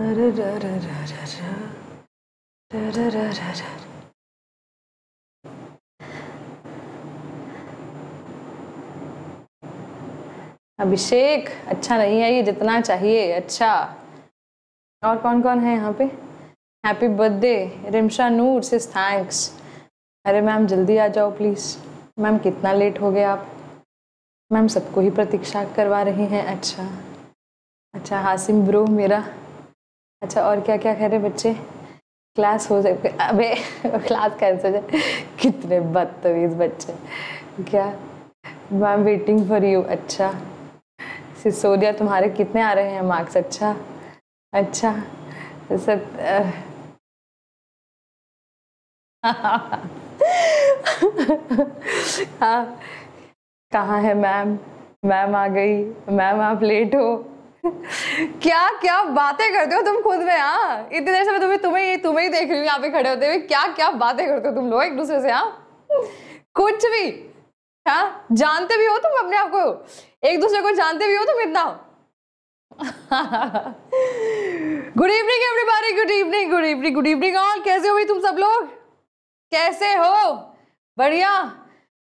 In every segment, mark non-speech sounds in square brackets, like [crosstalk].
अभिषेक अच्छा नहीं है ये जितना चाहिए अच्छा और कौन कौन है यहाँ पे हैप्पी बर्थडे रिमशा नूर से थैंक्स अरे मैम जल्दी आ जाओ प्लीज़ मैम कितना लेट हो गए आप मैम सबको ही प्रतीक्षा करवा रही हैं अच्छा अच्छा हासिम ब्रो मेरा अच्छा और क्या क्या कह रहे बच्चे क्लास हो जाए अबे क्लास कैंसिल हो जाए कितने बदतमीज बच्चे क्या मैम वेटिंग फॉर यू अच्छा सिसोदिया तुम्हारे कितने आ रहे हैं मार्क्स अच्छा अच्छा सत [laughs] हाँ कहाँ है मैम मैम आ गई मैम आप लेट हो क्या क्या बातें करते हो तुम खुद में हाँ इतनी देर से मैं तुम्हें तुम्हें तुम्हें ही देख रही हूँ यहाँ पे खड़े होते हुए क्या क्या बातें करते हो तुम लोग एक दूसरे से हाँ कुछ भी हाँ जानते भी हो तुम अपने आप को एक दूसरे को जानते भी हो तुम इतना good evening everybody good evening good evening good evening all कैसे हो भाई तुम सब लोग कैसे हो बढ़िया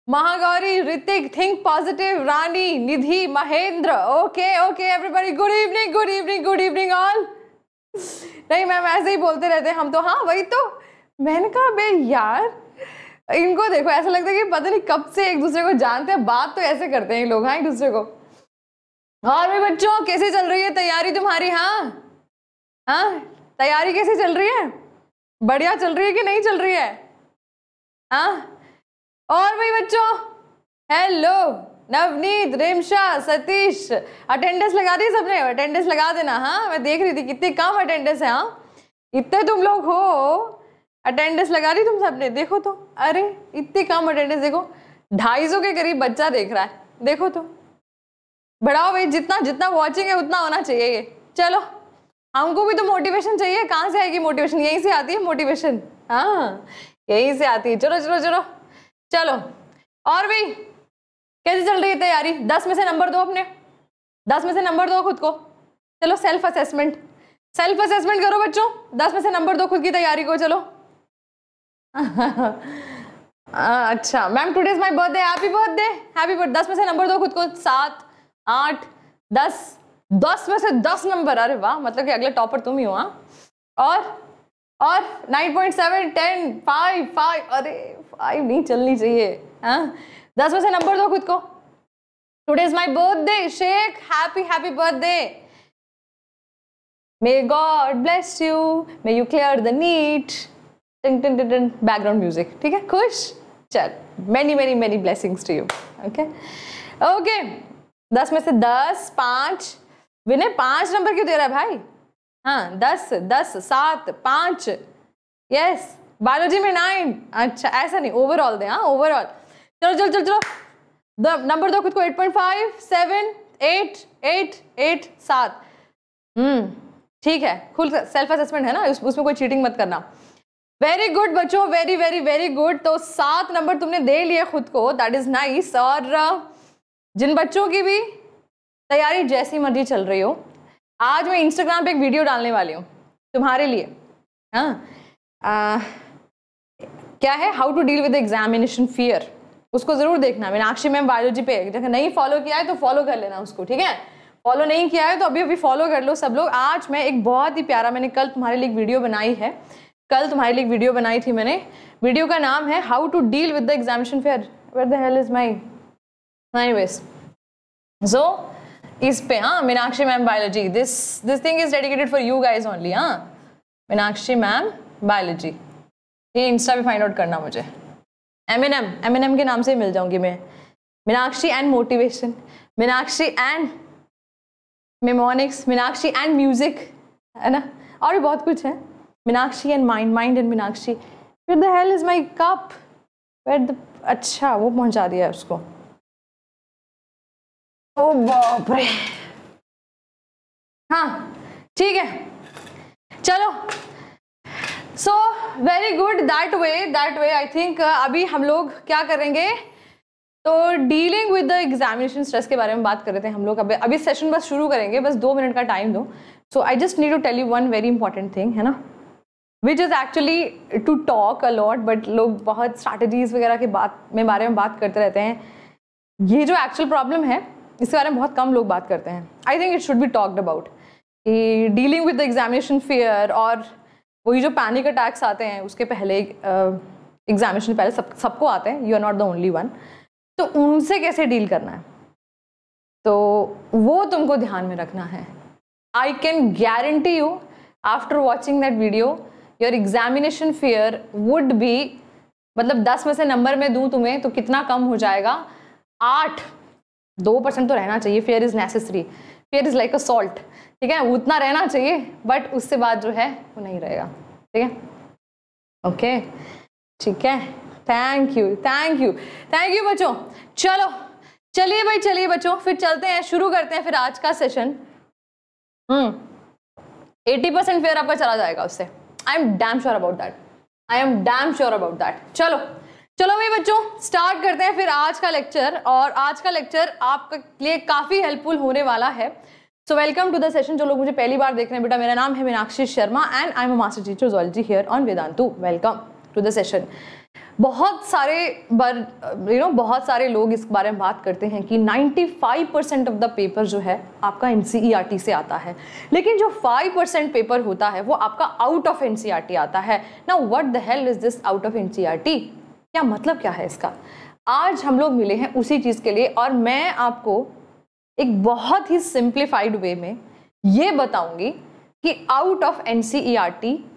Mahagauri Hrithik think positive Rani Nidhi Mahendra okay okay everybody good evening good evening good evening all नहीं मैम ऐसे ही बोलते रहते हम तो हाँ वही तो मैंने कहा बे यार इनको देखो ऐसा लगता है कि पता नहीं कब से एक दूसरे को जानते हैं बात तो ऐसे करते हैं लोग हाँ एक दूसरे को और भी बच्चों कैसे चल रही है तैयारी तुम्हारी हाँ हाँ तैयारी कैसे चल रही है बढ़िया चल रही है कि नहीं चल रही है हाँ और भाई बच्चों हेलो नवनीत रेमशा सतीश अटेंडेंस लगा दी सबने अटेंडेंस लगा देना हाँ मैं देख रही थी कितनी कम अटेंडेंस है हाँ इतने तुम लोग हो अटेंडेंस लगा दी तुम सबने देखो तो अरे इतनी कम अटेंडेंस देखो ढाई सौ के करीब बच्चा देख रहा है देखो तो बढ़ाओ भाई जितना जितना वॉचिंग है उतना होना चाहिए ये चलो हमको भी तो मोटिवेशन चाहिए कहाँ से आएगी मोटिवेशन यहीं से आती है मोटिवेशन हाँ यहीं से आती है चलो चलो चलो चलो और भी कैसे चल रही है तैयारी दस में से नंबर दो अपने दस में से नंबर दो खुद को चलो सेल्फ असेसमेंट सेल्फ असेसमेंट करो बच्चों दस में से नंबर दो खुद की तैयारी को चलो [laughs] अच्छा ma'am today is my birthday happy birthday happy birth दस में से नंबर दो खुद को सात आठ दस दस में से दस नंबर अरे वाह मतलब कि अगले टॉपर तुम ही हो हाँ। और और nine point seven ten five five अरे फाइव नहीं चलनी चाहिए हाँ? दस में से नंबर दो खुद को today is my birthday Sheikh happy happy birthday may God bless you may you clear the NEET टिन टिन टिन टिन बैकग्राउंड म्यूजिक ठीक है खुश चल many many many blessings to you okay okay दस में से दस पाँच विनय पाँच नंबर क्यों दे रहा है भाई हाँ दस दस सात पाँच यस बायोलॉजी में नाइन अच्छा ऐसा नहीं ओवरऑल दे हाँ ओवरऑल चलो चलो चलो चलो नंबर दो खुद को eight point five seven eight eight eight सात हम्म, ठीक है खुल सेल्फ असेसमेंट है ना उस, उसमें कोई चीटिंग मत करना वेरी गुड बच्चों वेरी वेरी वेरी गुड तो सात नंबर तुमने दे लिया खुद को दैट इज नाइस और जिन बच्चों की भी तैयारी जैसी मर्जी चल रही हो आज मैं इंस्टाग्राम पे एक वीडियो डालने वाली हूँ तुम्हारे लिए हाँ क्या है how to deal with examination fear उसको जरूर देखना मीनाक्षी मैम बायोलॉजी पे जब नहीं फॉलो किया है तो फॉलो कर लेना उसको ठीक है फॉलो नहीं किया है तो अभी अभी फॉलो कर लो सब लोग आज मैं एक बहुत ही प्यारा मैंने कल तुम्हारे लिए वीडियो बनाई है कल तुम्हारे लिए वीडियो बनाई थी मैंने वीडियो का नाम है how to deal with the examination fear where the hell is my ways so इस पे हाँ Meenakshi ma'am biology this this thing is dedicated for you guys only हाँ मीनाक्षी मैम बायोलॉजी ये इंस्टा पे फाइंड आउट करना मुझे M N M M N M के नाम से ही मिल जाऊंगी मैं Meenakshi and motivation Meenakshi and mnemonics Meenakshi and music है ना और भी बहुत कुछ है Meenakshi and mind mind and Meenakshi फिर the hell is my cup फिर द अच्छा वो पहुंचा दिया है उसको ओ बाप रे हाँ ठीक है चलो so very good that way that way I think अभी हम लोग क्या करेंगे तो dealing with the examination stress के बारे में बात कर रहे थे हम लोग अभी अभी सेशन बस शुरू करेंगे बस दो मिनट का टाइम दो so I just need to tell you one very important thing है ना which is actually to talk a lot but लोग बहुत स्ट्रैटेजीज वगैरह के बात में बारे में बात करते रहते हैं ये जो एक्चुअल प्रॉब्लम है इसके बारे में बहुत कम लोग बात करते हैं I think it should be talked about dealing with the examination fear और वही जो पैनिक अटैक्स आते हैं उसके पहले एग्जामिनेशन पहले सब सबको आते हैं you are not the only one तो उनसे कैसे डील करना है तो वो तुमको ध्यान में रखना है I can guarantee you after watching that video your examination fear would be मतलब दस में से नंबर में दूँ तुम्हें तो कितना कम हो जाएगा आठ दो परसेंट तो रहना चाहिए fear is necessary fear is like a salt ठीक है उतना रहना चाहिए बट उससे बाद जो है वो नहीं रहेगा ठीक है ओके ठीक है thank you thank you thank you बच्चों चलो चलिए भाई चलिए बच्चों फिर चलते हैं शुरू करते हैं फिर आज का session hmm eighty percent fear आपका चला जाएगा उससे I am damn sure about that I am damn sure about that चलो चलो भाई बच्चों स्टार्ट करते हैं फिर आज का लेक्चर और आज का लेक्चर आपके लिए काफ़ी हेल्पफुल होने वाला है so welcome to the session जो लोग मुझे पहली बार देख रहे हैं बेटा मेरा नाम है Meenakshi Sharma and I am master teacher zoology here on Vedantu welcome to the session बहुत सारे बार यू नो बहुत सारे लोग इस बारे में बात करते हैं कि 95 परसेंट ऑफ द पेपर जो है आपका एन e से आता है लेकिन जो 5 परसेंट पेपर होता है वो आपका आउट ऑफ एन आता है ना what the hell is this out of N क्या मतलब क्या है इसका आज हम लोग मिले हैं उसी चीज़ के लिए और मैं आपको एक बहुत ही सिंप्लीफाइड वे में ये बताऊंगी कि आउट ऑफ एन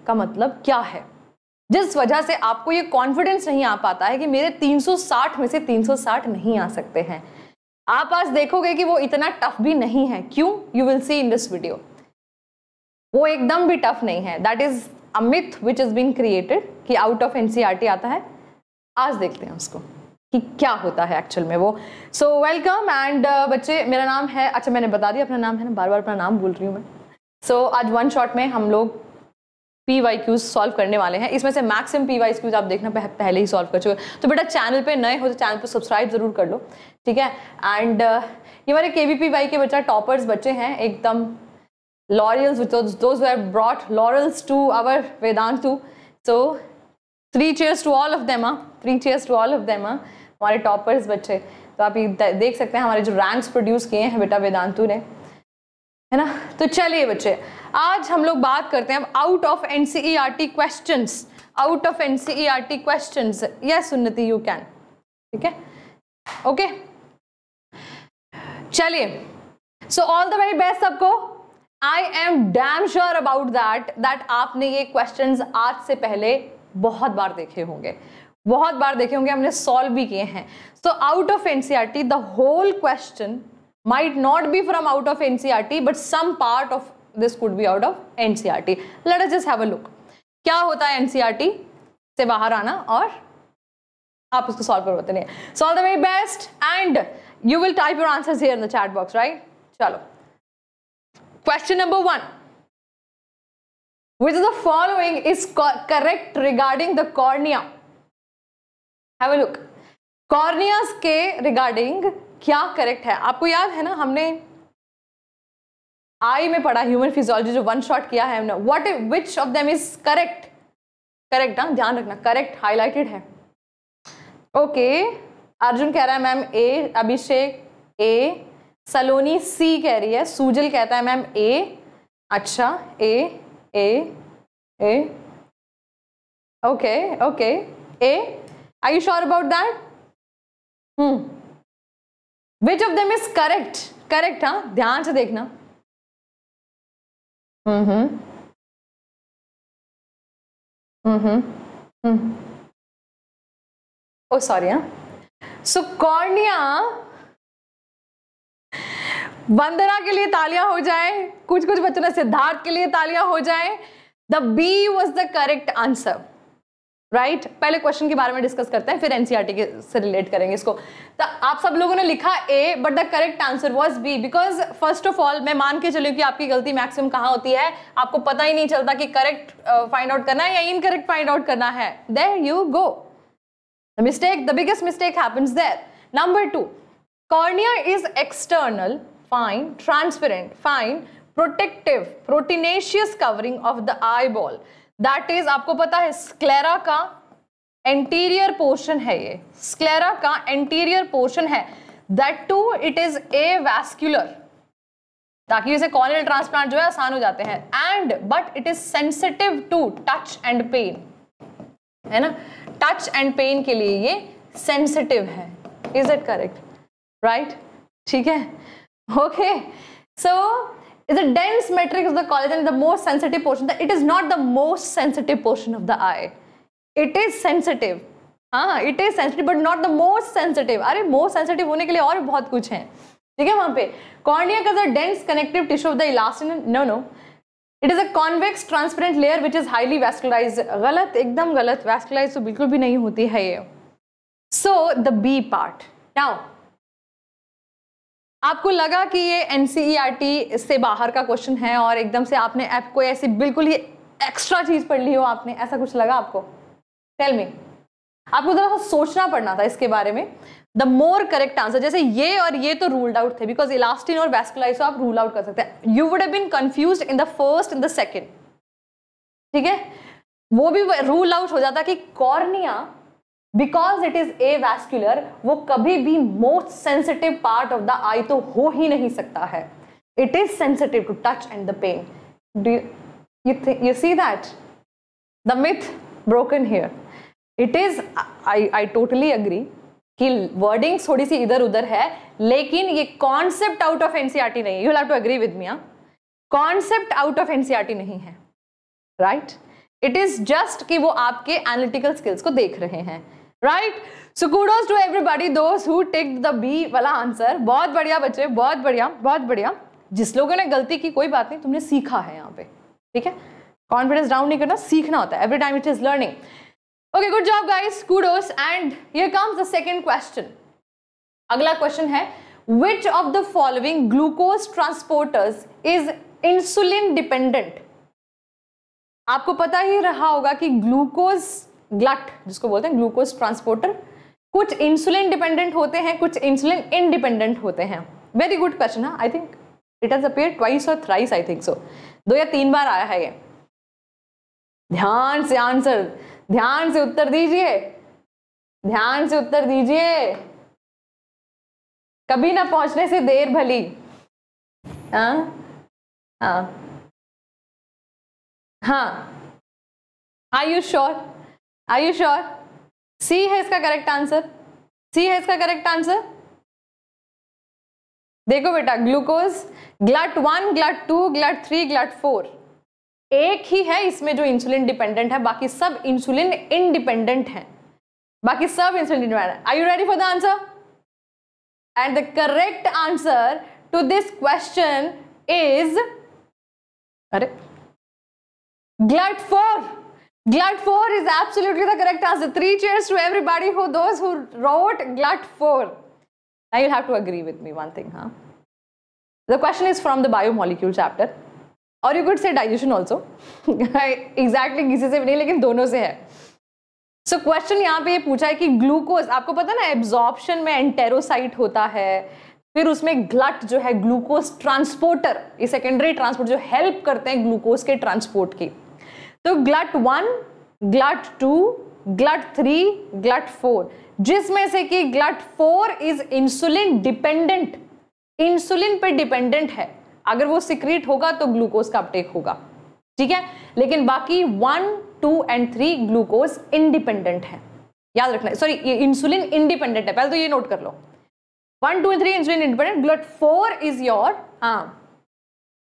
का मतलब क्या है जिस वजह से आपको ये कॉन्फिडेंस नहीं आ पाता है कि मेरे 360 में से 360 नहीं आ सकते हैं आप आज देखोगे कि वो इतना टफ भी नहीं है क्यों you will see in this video वो एकदम भी टफ नहीं है that is a myth which is been created कि आउट ऑफ एनसीआरटी आता है आज देखते हैं उसको कि क्या होता है एक्चुअल में वो सो वेलकम एंड बच्चे मेरा नाम है अच्छा मैंने बता दिया अपना नाम है ना बार बार अपना नाम बोल रही हूँ मैं सो so, आज वन शॉट में हम लोग पी वाई क्यूज सॉल्व करने वाले हैं इसमें से मैक्सिमम पी वाई क्यूज आप देखना पह, पहले ही सॉल्व कर चुके तो बेटा चैनल पे नए हो तो चैनल पे सब्सक्राइब जरूर कर लो ठीक है एंड uh, ये हमारे के वी पी वाई के बच्चा टॉपर्स बच्चे हैं एकदम laurels those are brought laurels to our to so three cheers to all of them three cheers to all of them हमारे टॉपर्स बच्चे तो आप ये देख सकते हैं हमारे जो रैंक्स प्रोड्यूस किए हैं बेटा वेदांतु ने है ना तो चलिए बच्चे आज हम लोग बात करते हैं अब out of N C E R T question out of N C E R T question yes सुनती यू कैन ठीक है ओके चलिए so all the very best सबको I am damn sure about that that आपने ये question आज से पहले बहुत बार देखे होंगे बहुत बार देखे होंगे हमने सॉल्व भी किए हैं so out of NCERT the whole question might not be from out of NCERT but some part of this could be out of NCERT let just have look क्या होता है एनसीआर e से बाहर आना और आप उसको सॉल्व करवाते नहीं solve the very best and you will type your answer here in the chat box right चलो question number one which is the following is correct regarding the cornea have a look corneas के regarding क्या correct है आपको याद है ना हमने eye में पढ़ा ह्यूमन फिजियोलॉजी जो वन शॉट किया है हमने what which of them is correct correct ना ध्यान रखना करेक्ट हाईलाइटेड है ओके okay, अर्जुन कह रहा है मैम ए अभिषेक ए सलोनी सी कह रही है सूजल कहता है मैम ए अच्छा A A A okay okay A are you sure about that hmm which of them is correct correct ha dhyan se dekhna mm hmm mm hmm mm hmm oh sorry ha so cornea Vandana के लिए तालियां हो जाए कुछ कुछ बच्चों ने सिद्धार्थ के लिए तालियां हो जाए the B was the correct answer right right? पहले क्वेश्चन के बारे में डिस्कस करते हैं फिर एनसीईआरटी e के से रिलेट करेंगे इसको तो आप सब लोगों ने लिखा A but the correct answer was B because first of all मैं मान के चलू कि आपकी गलती मैक्सिमम कहाँ होती है आपको पता ही नहीं चलता कि करेक्ट फाइंड आउट करना है या इनकरेक्ट फाइंड आउट करना है there you go the mistake the biggest mistake happens there number two cornea is external fine transparent fine protective proteinaceous covering of the eyeball that is आपको पता है sclera का anterior portion है ये sclera का anterior portion है that too it is avascular ताकि इसे कॉर्नियल ट्रांसप्लांट जो है आसान हो जाते हैं and but it is sensitive to touch and pain है ना टच एंड पेन के लिए ये सेंसिटिव है इज इट करेक्ट राइट ठीक है okay so is a dense matrix of the collagen the most sensitive portion. It is not the most sensitive portion of the eye. It is sensitive. हाँ it is sensitive but not the most sensitive अरे most sensitive होने के लिए और बहुत कुछ है ठीक है वहां पे कॉर्निया का the dense connective tissue of the elastin no no it is a convex transparent layer which is highly vascularize गलत एकदम गलत वैस्कुलाइज तो बिल्कुल भी नहीं होती है ये so the B part now आपको लगा कि ये एन e से बाहर का क्वेश्चन है और एकदम से आपने ऐप कोई ऐसी बिल्कुल ही एक्स्ट्रा चीज़ पढ़ ली हो आपने ऐसा कुछ लगा आपको टेल मी आपको ज़रा सा सोचना पड़ना था इसके बारे में द मोर करेक्ट आंसर जैसे ये और ये तो रूल्ड आउट थे बिकॉज इलास्टिन और वेस्कुलाइस तो आप रूल आउट कर सकते हैं you would been confuse in the first in the second ठीक है वो भी रूल आउट हो जाता कि cornea because it is a vascular वो कभी भी most sensitive part of the eye तो हो ही नहीं सकता है it is sensitive to touch and the pain do you you C that the myth broken here it is I I totally agree कि वर्डिंग थोड़ी सी इधर उधर है लेकिन ये कॉन्सेप्ट आउट ऑफ एनसीईआरटी नहीं you have to agree with मिया कॉन्सेप्ट आउट ऑफ एनसीआरटी नहीं है राइट इट इज जस्ट कि वो आपके एनालिटिकल स्किल्स को देख रहे हैं right so kudos to everybody दोस्त हु टेक द बी वाला आंसर बहुत बढ़िया बच्चे बहुत बढ़िया बहुत बढ़िया जिस लोगों ने गलती की कोई बात नहीं तुमने सीखा है यहाँ पे ठीक है कॉन्फिडेंस डाउन नहीं करना सीखना होता है every time it is learning okay good job guys kudos and here comes the second question अगला क्वेश्चन है which of the following glucose transporters is insulin dependent आपको पता ही रहा होगा कि ग्लूकोज ग्लट जिसको बोलते हैं ग्लूकोज ट्रांसपोर्टर कुछ इंसुलिन डिपेंडेंट होते हैं कुछ इंसुलिन इनडिपेंडेंट होते हैं very good question I think it has appear twice और थ्राइस आई थिंक सो दो या तीन बार आया है ये ध्यान से आंसर ध्यान से उत्तर दीजिए ध्यान से उत्तर दीजिए कभी ना पहुंचने से देर भली आ? आ? हाँ are you sure are you sure C है इसका करेक्ट आंसर सी है इसका करेक्ट आंसर देखो बेटा glucose GLUT one GLUT two GLUT three GLUT four एक ही है इसमें जो इंसुलिन डिपेंडेंट है बाकी सब इंसुलिन इनडिपेंडेंट है बाकी सब insulin dependent are you ready for the answer and the correct answer to this question is अरे GLUT four glut Glut4 is absolutely the correct answer. Three cheers to everybody who those who wrote glut Glut4. Now you'll have to agree with me one thing, huh? The question is from the biomolecule chapter. or you could say digestion also exactly किसी से भी नहीं लेकिन दोनों से है सो so, question यहाँ पे ये पूछा है कि ग्लूकोज आपको पता है ना एब्जॉर्प्शन में एंटेरोसाइट होता है फिर उसमें ग्लट जो है ग्लूकोज ट्रांसपोर्टर ये सेकेंडरी ट्रांसपोर्ट जो हेल्प करते हैं ग्लूकोज के ट्रांसपोर्ट की तो GLUT one GLUT two GLUT three GLUT four जिसमें से कि GLUT four is insulin dependent insulin पे डिपेंडेंट है अगर वो सिक्रेट होगा तो ग्लूकोज का अपटेक होगा ठीक है लेकिन बाकी one two and three glucose independent है याद रखना सॉरी ये इंसुलिन इंडिपेंडेंट है पहले तो ये नोट कर लो one two and three insulin independent GLUT four is your हाँ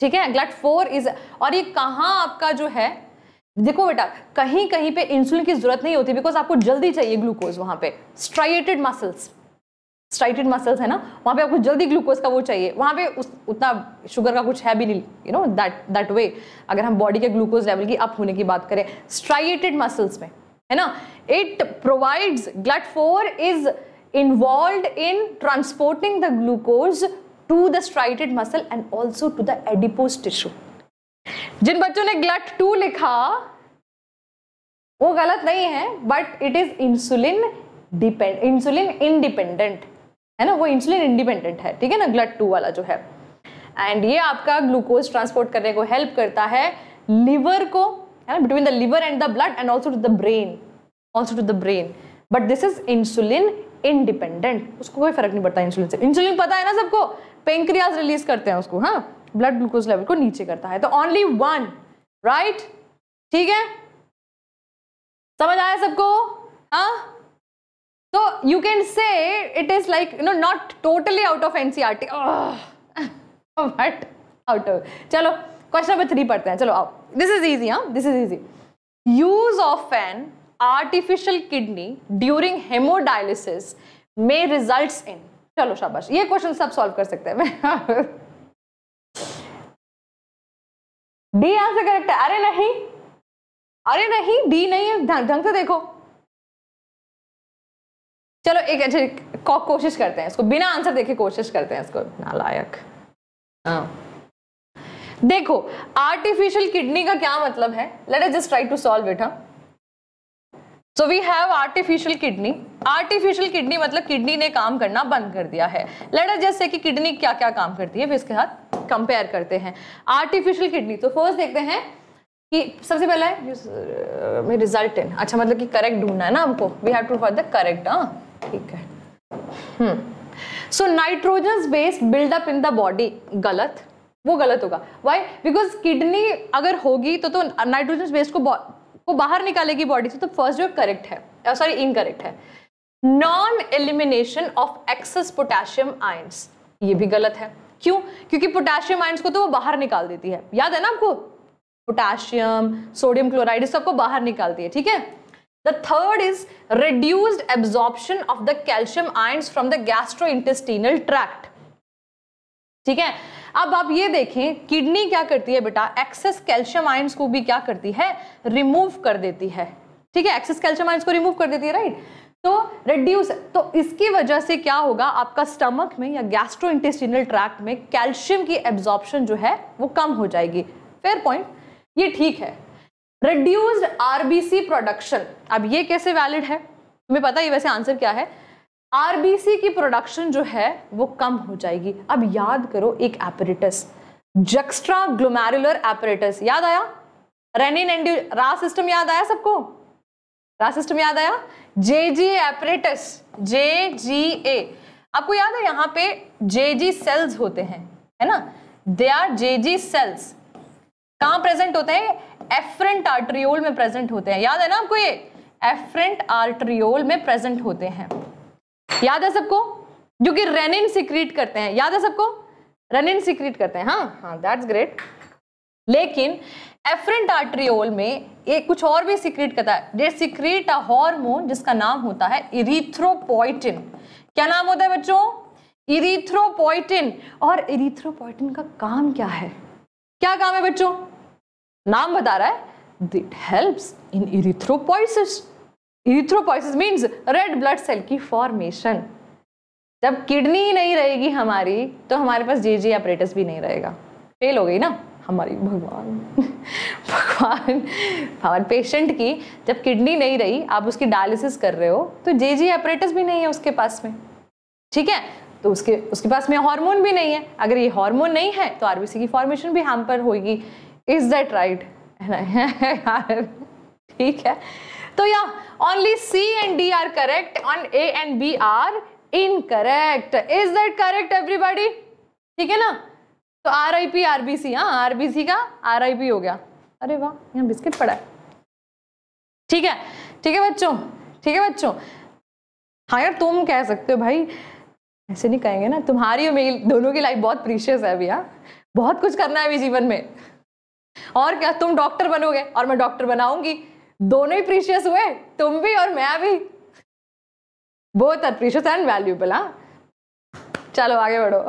ठीक है ग्लट फोर इज और ये कहाँ आपका जो है देखो बेटा कहीं कहीं पे इंसुलिन की जरूरत नहीं होती बिकॉज आपको जल्दी चाहिए ग्लूकोज वहां पे स्ट्राइटेड मसल्स स्ट्राइटेड मसल्स है ना वहां पे आपको जल्दी ग्लूकोज का वो चाहिए वहां पे उस उतना शुगर का कुछ है भी नहीं you know that that way अगर हम बॉडी के ग्लूकोज लेवल की अप होने की बात करें स्ट्राइटेड मसल्स में है ना it provides GLUT four is involve in transporting the glucose to the striated muscle and also to the adipose tissue जिन बच्चों ने ग्लट टू लिखा वो गलत नहीं है but it is insulin depend insulin independent है ना वो इंसुलिन इंडिपेंडेंट है ठीक है ना ग्लट टू वाला जो है एंड ये आपका ग्लूकोज ट्रांसपोर्ट करने को हेल्प करता है लिवर को है ना between the liver and the blood and also to the brain also to the brain but this is insulin independent उसको कोई फर्क नहीं पड़ता इंसुलिन से इंसुलिन पता है ना सबको पेंक्रियाज रिलीज करते हैं उसको हाँ ब्लड ग्लूकोज लेवल को नीचे करता है तो ओनली वन राइट ठीक है समझ आया सबको हा तो you can say it is like you know not totally out of NCERT but out of चलो क्वेश्चन नंबर थ्री पढ़ते हैं चलो आओ दिस इज इजी हाँ this is easy use of an artificial kidney during haemodialysis में results in चलो शाबाश ये क्वेश्चन सब सॉल्व कर सकते हैं [laughs] डी आंसर करेक्ट है अरे नहीं अरे नहीं डी नहीं है ढंग से देखो चलो एक को, कोशिश करते हैं इसको बिना आंसर देखे कोशिश करते हैं इसको नालायक हाँ। देखो आर्टिफिशियल किडनी का क्या मतलब है let's just try to solve it so we have artificial kidney artificial kidney मतलब किडनी ने काम करना बंद कर दिया है लेट एस जस्ट से कि किडनी क्या क्या काम करती है फिर इसके साथ कंपेयर करते हैं आर्टिफिशियल किडनी तो फर्स्ट देखते हैं कि सबसे पहला है रिजल्ट रिजल्टेंट uh, अच्छा मतलब कि करेक्ट ढूंढना है ना हमको we have to for the correct हाँ ठीक है so nitrogen based buildup in the body गलत वो गलत होगा वाई बिकॉज किडनी अगर होगी तो तो नाइट्रोजन बेस्ड को को बाहर निकालेगी बॉडी से तो फर्स्ट जो करेक्ट है सॉरी इनकरेक्ट है non elimination of excess potassium ions ये भी गलत है क्यों क्योंकि पोटेशियम आइंस को तो वो बाहर निकाल देती है याद है ना आपको पोटेशियम सोडियम क्लोराइड सबको बाहर निकालती है ठीक है third is is reduced of the calcium ions from the gastro intestinal tract ठीक है अब आप ये देखें किडनी क्या करती है बेटा एक्सेस कैल्शियम आइंस को भी क्या करती है रिमूव कर देती है ठीक है एक्सेस कैल्शियम आइंस को रिमूव कर देती है राइट right? तो रिड्यूस तो इसकी वजह से क्या होगा आपका स्टमक में या गैस्ट्रो इंटेस्टिनल ट्रैक्ट में कैल्शियम की एब्जॉर्प्शन जो है वो कम हो जाएगी फेयर पॉइंट ये ठीक है रिड्यूस्ड आरबीसी प्रोडक्शन अब ये कैसे वैलिड है तुम्हें पता ही वैसे आंसर क्या है आरबीसी की प्रोडक्शन जो है वो कम हो जाएगी अब याद करो एक एपरेटस जक्स्ट्रा ग्लोमेरुलर एपरेटस याद आया रेनिन एंड सिस्टम याद आया सबको क्लास सिस्टम याद आया जे जी एपरेटस जे जी ए आपको याद है यहाँ पे जे जी सेल्स होते हैं है ना they are J G cells कहाँ प्रेजेंट होते हैं एफरेंट आर्ट्रियोल में प्रेजेंट होते हैं याद है ना आपको ये एफरेंट आर्ट्रियोल में प्रेजेंट होते हैं याद है सबको जो कि रेनिन सिक्रीट करते हैं याद है सबको रेनिन सिक्रीट करते हैं हाँ हाँ दैट्स ग्रेट लेकिन एफरेंट आर्ट्रियोल में एक कुछ और भी सीक्रेट करता है दे सीक्रेट अ हार्मोन जिसका नाम होता है इरिथ्रोपोइटिन क्या नाम होता है बच्चों इरिथ्रोपोइटिन और इरिथ्रोपोइटिन का काम क्या है क्या काम है बच्चों नाम बता रहा है it helps in erythropoiesis erythropoiesis means red blood cell की फॉर्मेशन जब किडनी ही नहीं रहेगी हमारी तो हमारे पास जे जे अपरेटस भी नहीं रहेगा फेल हो गई ना हमारी भगवान [laughs] भगवान हमारे पेशेंट की जब किडनी नहीं रही आप उसकी डायलिसिस कर रहे हो तो जे जी ऑपरेटस भी नहीं है उसके पास में ठीक है तो उसके उसके पास में हार्मोन भी नहीं है अगर ये हार्मोन नहीं है तो आरबीसी की फॉर्मेशन भी हम पर होगी इज दैट राइट ठीक है तो या only C and D are correct on A and B are incorrect is that correct everybody ठीक है ना तो R I P R B C हाँ आर बी सी का आर आई पी हो गया अरे वाह यहाँ बिस्किट पड़ा है ठीक है ठीक है बच्चों ठीक है बच्चों हाँ यार तुम कह सकते हो भाई ऐसे नहीं कहेंगे ना तुम्हारी और मेरी दोनों की लाइफ बहुत प्रीशियस है अभी हाँ बहुत कुछ करना है अभी जीवन में और क्या तुम डॉक्टर बनोगे और मैं डॉक्टर बनाऊंगी दोनों ही प्रीशियस हुए तुम भी और मैं भी बहुत अप्रीशियस एंड वैल्यूएबल हाँ चलो आगे बढ़ो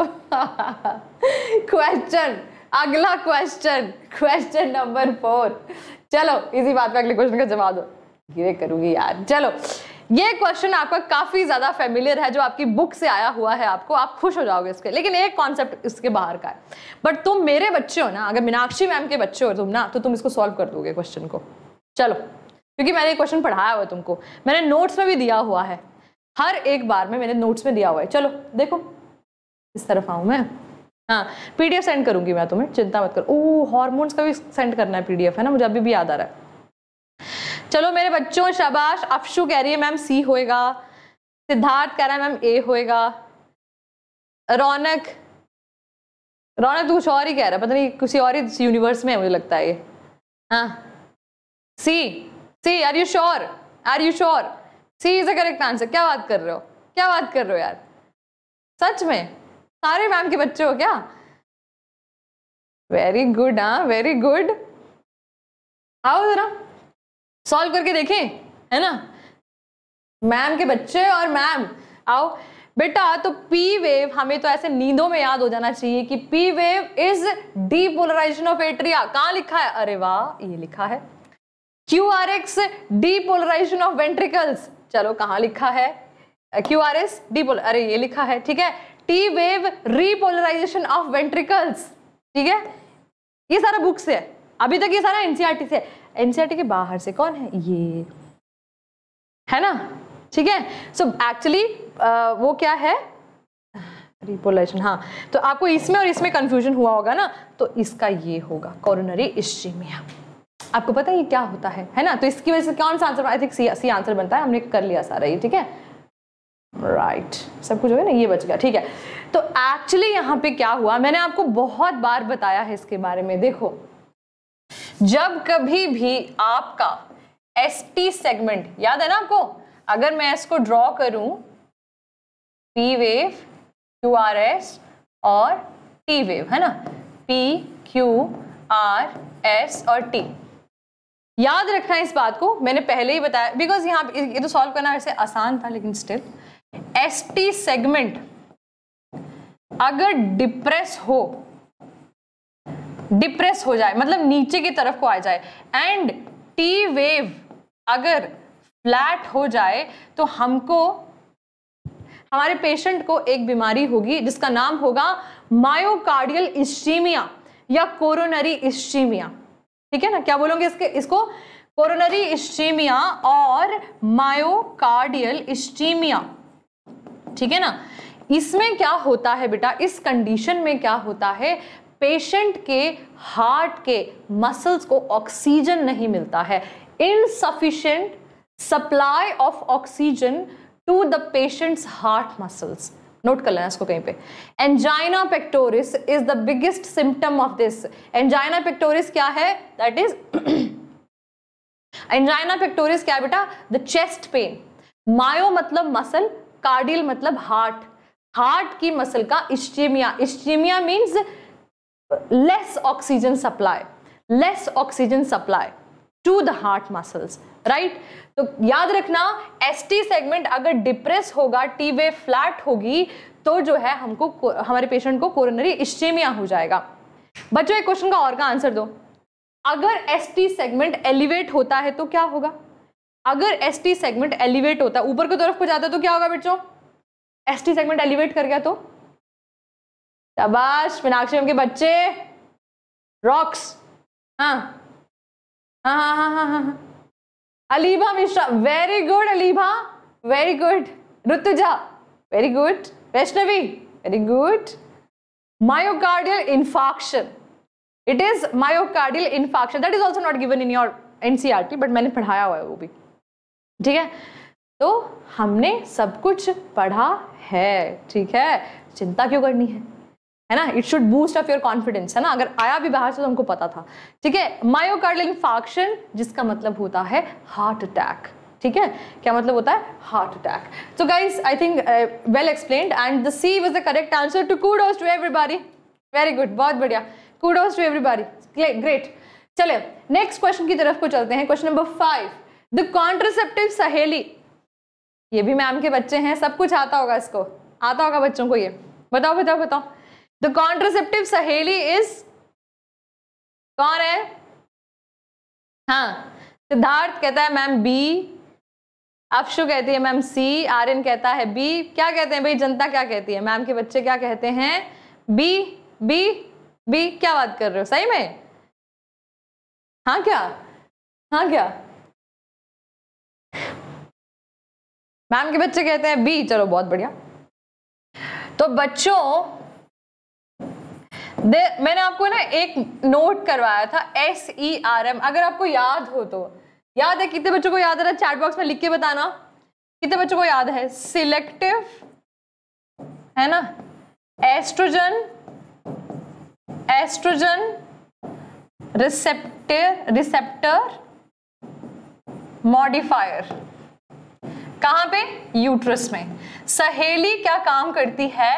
क्वेश्चन अगला क्वेश्चन क्वेश्चन नंबर फोर चलो इसी बात पे अगले क्वेश्चन का जवाब दो ये करूंगी यार चलो ये क्वेश्चन आपका काफी ज्यादा फेमिलियर है जो आपकी बुक से आया हुआ है आपको आप खुश हो जाओगे इसके लेकिन एक कॉन्सेप्ट इसके बाहर का है बट तुम मेरे बच्चे हो ना अगर मीनाक्षी मैम के बच्चे हो तुम ना तो तुम इसको सॉल्व कर दोगे क्वेश्चन को चलो क्योंकि मैंने ये क्वेश्चन पढ़ाया हुआ तुमको मैंने नोट्स में भी दिया हुआ है हर एक बार में मैंने नोट्स में दिया हुआ है चलो देखो इस तरफ आऊँ मैं हाँ पी सेंड करूँगी मैं तुम्हें चिंता मत करो ओह हॉर्मोन्स का भी सेंड करना है पी है ना मुझे अभी भी याद आ रहा है चलो मेरे बच्चों शबाश अफशू कह रही है मैम सी होएगा सिद्धार्थ कह रहा है मैम ए होएगा रौनक रौनक तो कुछ और ही कह रहा है पता नहीं किसी और ही यूनिवर्स में है मुझे लगता है ये हाँ C C are you sure are you sure C is a correct answer क्या बात कर रहे हो क्या बात कर रहे हो यार सच में सारे मैम के बच्चे हो क्या वेरी गुड हाँ वेरी गुड आओ जरा सॉल्व करके देखें है ना मैम के बच्चे और मैम आओ बेटा तो पी वेव हमें तो ऐसे नींदों में याद हो जाना चाहिए कि P wave is depolarisation of atria कहाँ लिखा है अरे वाह ये लिखा है Q R X depolarisation of ventricles चलो कहाँ लिखा है क्यू आर एस डीपोल अरे ये लिखा है ठीक है T wave repolarisation of ventricles ठीक है ये सारा बुक्स है अभी तक ये सारा एनसीआरटी से एनसीआरटी के बाहर से कौन है ये है ना ठीक है सो एक्चुअली वो क्या है रिपोलेशन हाँ तो आपको इसमें और इसमें कंफ्यूजन हुआ होगा ना तो इसका ये होगा कोरोनरी इश्चीमिया आपको पता है ये क्या होता है है ना तो इसकी वजह से कौन सा answer I think C answer बनता है हमने कर लिया सारा ये ठीक है राइट right. सब कुछ हो गया ना ये बच गया ठीक है तो एक्चुअली यहाँ पे क्या हुआ मैंने आपको बहुत बार बताया है इसके बारे में देखो जब कभी भी आपका एस टी सेगमेंट याद है ना आपको अगर मैं इसको ड्रॉ करूं P wave Q R S और टी वेव है ना पी क्यू आर एस और टी याद रखना इस बात को मैंने पहले ही बताया बिकॉज यहाँ ये तो सॉल्व करना वैसे आसान था लेकिन स्टिल एसटी सेगमेंट अगर डिप्रेस हो डिप्रेस हो जाए मतलब नीचे की तरफ को आ जाए एंड टी वेव अगर फ्लैट हो जाए तो हमको हमारे पेशेंट को एक बीमारी होगी जिसका नाम होगा मायोकार्डियल इस्टीमिया या कोरोनरी इस्टीमिया ठीक है ना क्या बोलोगे इसके इसको कोरोनरी इस्टीमिया और मायोकार्डियल इस्टीमिया ठीक है ना इसमें क्या होता है बेटा इस कंडीशन में क्या होता है पेशेंट के हार्ट के मसल्स को ऑक्सीजन नहीं मिलता है insufficient supply of oxygen to the patient's heart muscles note कर लेना इसको कहीं पे angina pectoris is the biggest symptom of this angina pectoris क्या है दैट इज एंजाइना पेक्टोरिस क्या बेटा द चेस्ट पेन मायो मतलब मसल कार्डियल मतलब हार्ट हार्ट की मसल का ischaemia ischaemia means less oxygen supply less oxygen supply to the heart muscles right तो याद रखना एस टी सेगमेंट अगर डिप्रेस होगा टी वे फ्लैट होगी तो जो है हमको हमारे पेशेंट को कोरोनरी इस्ट्रीमिया हो जाएगा बच्चों एक क्वेश्चन का और का आंसर दो अगर एस टी सेगमेंट एलिवेट होता है तो क्या होगा अगर एस टी सेगमेंट एलिवेट होता ऊपर की तरफ को जाता तो क्या होगा बच्चों एस टी सेगमेंट एलिवेट कर गया तो शबाश मीनाक्षी के बच्चे रॉक्स हाँ। हाँ, हाँ हाँ हाँ हाँ हाँ Alibha Mishra very good Alibha very good Rituja very good Vaishnavi very good myocardial infarction it is myocardial infarction that is also not given in your NCR but मैंने पढ़ाया हुआ है वो भी ठीक है तो हमने सब कुछ पढ़ा है ठीक है चिंता क्यों करनी है है ना it should boost of your confidence है ना अगर आया भी बाहर से तो हमको पता था ठीक है मायोकार्डियल फैक्शन जिसका मतलब होता है हार्ट अटैक ठीक है क्या मतलब होता है heart attack so guys I think well explain and the C was the correct answer to kudos to everybody very good बहुत बढ़िया कूडोज टू एवरीबॉडी ग्रेट चले नेक्स्ट क्वेश्चन की तरफ को चलते हैं question number five the contraceptive Saheli ये भी मैम के बच्चे हैं सब कुछ आता होगा इसको आता होगा बच्चों को ये बताओ बताओ बताओ द कॉन्ट्रसेप्टिव सहेली इज कौन है हाँ सिद्धार्थ कहता है मैम बी अफशु कहती है मैम सी आर्यन कहता है बी क्या कहते हैं भाई जनता क्या कहती है मैम के बच्चे क्या कहते हैं बी बी बी क्या बात कर रहे हो सही में हाँ क्या हाँ क्या मैम के बच्चे कहते हैं बी चलो बहुत बढ़िया तो बच्चों मैंने आपको ना एक नोट करवाया था एस ई आर एम अगर आपको याद हो तो याद है कितने बच्चों को याद है चैट बॉक्स में लिख के बताना कितने बच्चों को याद है सिलेक्टिव है ना oestrogen oestrogen receptor receptor modifier कहां पे यूट्रस में सहेली क्या काम करती है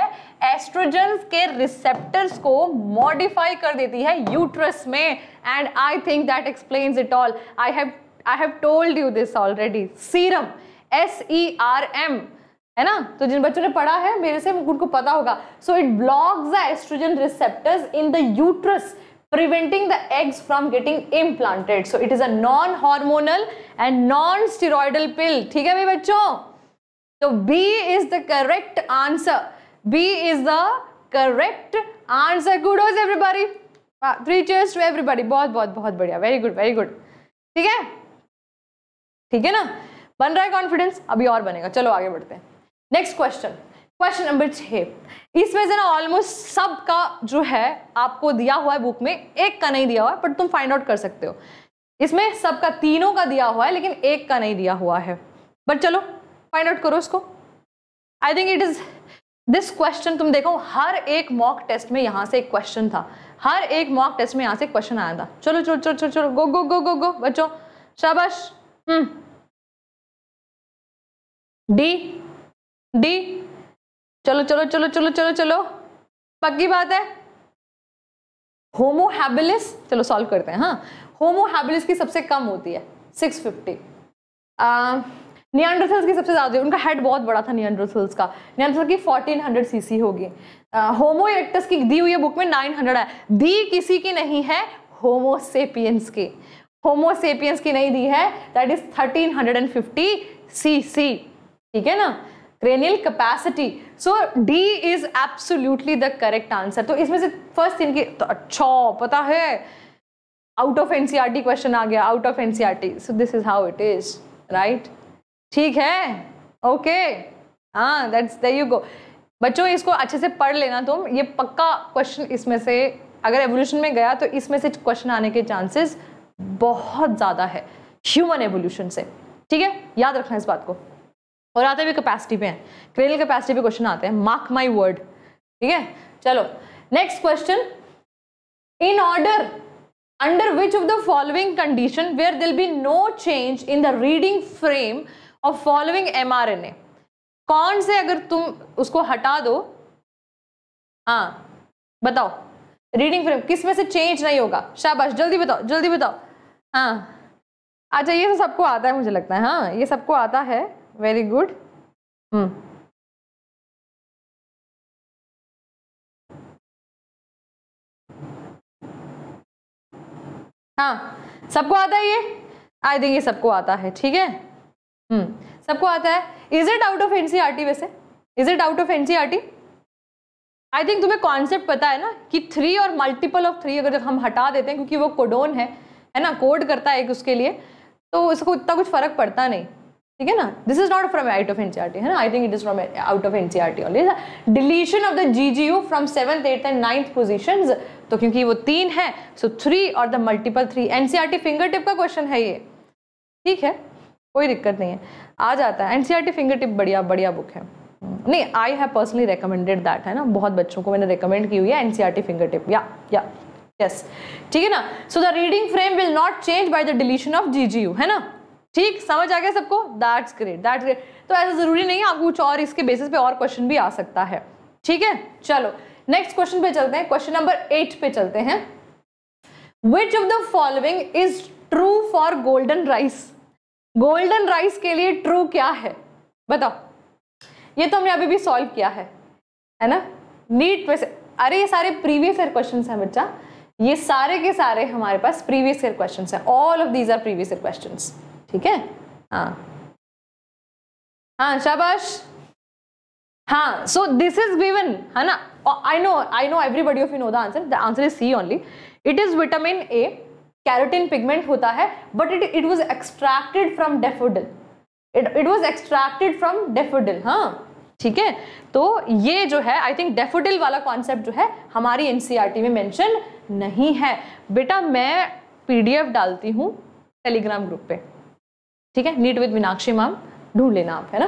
एस्ट्रोजन के रिसेप्टर्स को मॉडिफाई कर देती है यूट्रस में and I think that explain it all I have I have told you this already serum S E R M है ना तो जिन बच्चों ने पढ़ा है मेरे से उनको पता होगा so it blocks the oestrogen receptors in the uterus preventing the eggs from getting implanted. So it is a non-hormonal and non-steroidal pill. theek hai भाई bachcho so B is the correct answer. B is the correct answer. Kudos everybody. Three cheers to everybody. bahut bahut bahut badhiya Very good, very good. theek hai theek hai na बन रहा है confidence अभी और बनेगा चलो आगे बढ़ते हैं नेक्स्ट क्वेश्चन क्वेश्चन नंबर छः इसमें से ना ऑलमोस्ट सब का जो है आपको दिया हुआ है बुक में एक का नहीं दिया हुआ है बट तुम फाइंड आउट कर सकते हो इसमें सबका तीनों का दिया हुआ है लेकिन एक का नहीं दिया हुआ है बट चलो फाइंड आउट करो उसको I think it is this question तुम देखो हर एक मॉक टेस्ट में यहाँ से एक क्वेश्चन था हर एक मॉक टेस्ट में यहाँ से क्वेश्चन आया था चलो चलो चलो चलो चलो गो गो गो गो गो बच्चो शाबाश डी हम्म। डी चलो चलो चलो चलो चलो चलो पक्की बात है होमोहैबिलिस चलो सॉल्व करते हैं हाँ होमोहैबिलिस की सबसे कम होती है 650 फिफ्टी नियंड्रोसल्स की सबसे ज़्यादा उनका हेड बहुत बड़ा था नियंड्रोसल्स का नियंड्रोसल की 1400 सीसी होगी होमो इरेक्टस की दी हुई है बुक में 900 है दी किसी की नहीं है होमोसेपियंस की होमोसेपियंस की नहीं दी है दैट इज 1350 सीसी ठीक है ना renal capacity so D is absolutely the correct answer तो इसमें से फर्स्ट थिंग तो अच्छा पता है आउट ऑफ एनसीआर क्वेश्चन आ गया out of NCR so this is how it is right ठीक है ओके हाँ दैट्स द यू गो बच्चों इसको अच्छे से पढ़ लेना तुम ये पक्का क्वेश्चन इसमें से अगर एवोल्यूशन में गया तो इसमें से क्वेश्चन आने के चांसेस बहुत ज़्यादा है ह्यूमन एवोल्यूशन से ठीक है याद रखना इस बात को और आते भी कैपेसिटी पे हैं क्रेनियल कैपेसिटी पे क्वेश्चन आते हैं मार्क माई वर्ड ठीक है चलो next question in order under which of the following condition where there'll be no change in the reading frame of following M R N A कौन से अगर तुम उसको हटा दो हाँ बताओ रीडिंग फ्रेम किस में से चेंज नहीं होगा शाबाश जल्दी बताओ जल्दी बताओ हाँ अच्छा ये तो सबको आता है मुझे लगता है हाँ ये सबको आता है very good hmm. हाँ सबको आता है ये आई थिंक ये सबको आता है ठीक है हम्म सबको आता है is it out of NCERT वैसे is it out of NCERT I think तुम्हें कॉन्सेप्ट पता है ना कि थ्री और मल्टीपल ऑफ थ्री अगर जब हम हटा देते हैं क्योंकि वो कोडोन है है ना कोड करता है एक उसके लिए तो उसको इतना कुछ फर्क पड़ता नहीं ठीक है ना this is not from out of NCERT है ना I think it is from out of NCERT only deletion of the GGU from seventh eight and ninth position तो क्योंकि वो तीन है सो थ्री और the multiple three NCERT finger tip का question है ये ठीक है कोई दिक्कत नहीं है आ जाता है एनसीआरटी फिंगर टिप बढ़िया बढ़िया बुक है नहीं I have personally recommended that है ना बहुत बच्चों को मैंने रिकमेंड की हुई है एनसीआरटी फिंगर टिप या या यस ठीक है ना so the reading frame will not change by the deletion of GGU है ना ठीक समझ आ गया सबको दैट्स ग्रेट दैट ग्रेट तो ऐसा जरूरी नहीं है आपको कुछ और इसके बेसिस पे और क्वेश्चन भी आ सकता है ठीक है चलो नेक्स्ट क्वेश्चन पे चलते हैं क्वेश्चन नंबर एट पे चलते हैं which of the following is true for golden rice golden rice के लिए ट्रू क्या है बताओ ये तो हमने अभी भी सॉल्व किया है है ना नीट में से अरे ये सारे प्रीवियस ईयर क्वेश्चन हैं बच्चा ये सारे के सारे हमारे पास प्रीवियस ईयर क्वेश्चन हैं all of these are previous year question ठीक है हाँ हाँ शाबाश हाँ सो दिस इज गिवन है ना I know I know everybody of you know the answer the answer is C only it is vitamin A carotene pigment होता है but it it was extracted from daffodil it it was extracted from daffodil हाँ ठीक है तो ये जो है I think daffodil वाला कॉन्सेप्ट जो है हमारी एनसीईआरटी e में मेंशन नहीं है बेटा मैं पीडीएफ डालती हूँ टेलीग्राम ग्रुप पे ठीक है नीट विद मीनाक्षी मैम ढूंढ लेना आप है ना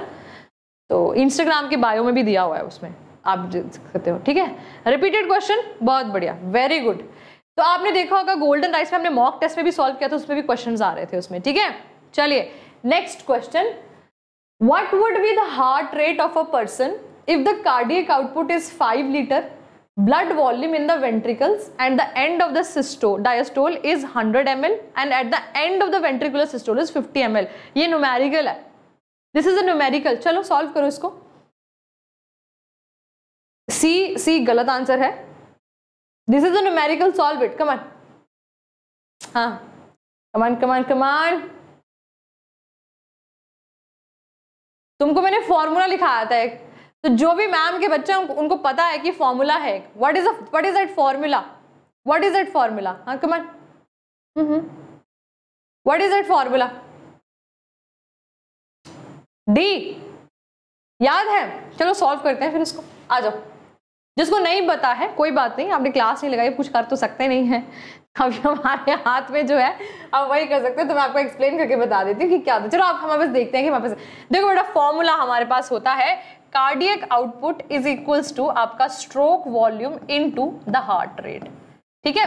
तो इंस्टाग्राम के बायो में भी दिया हुआ है उसमें आप देख सकते हो ठीक है रिपीटेड क्वेश्चन बहुत बढ़िया वेरी गुड तो आपने देखा होगा गोल्डन राइस में हमने मॉक टेस्ट में भी सॉल्व किया था उसमें भी क्वेश्चन आ रहे थे उसमें ठीक है चलिए next question what would be the heart rate of a person if the cardiac output is five litre blood volume in the ventricles at the end of the systole diastole is 100 ml and at the end of the ventricular systole is 50 ml ये numerical है this is a numerical चलो solve करो इसको C C गलत answer है this is a numerical solve it come on हाँ come on come on come on तुमको मैंने फॉर्मूला लिखाया था एक तो जो भी मैम के बच्चे हैं उनको पता है कि फॉर्मूला है what is what is that formula what is that formula हाँ come on what is that formula डी याद है चलो सॉल्व करते हैं फिर इसको आ जाओ जिसको नहीं पता है कोई बात नहीं आपने क्लास नहीं लगाई कुछ कर तो सकते नहीं है अभी हमारे हाथ में जो है आप वही कर सकते हैं तो मैं आपको एक्सप्लेन करके बता देती हूँ कि क्या होता है चलो आप हमारे पास देखते हैं कि हमारे पास देखो बेटा फॉर्मूला हमारे पास होता है cardiac output is equals to आपका stroke volume into the heart rate ठीक है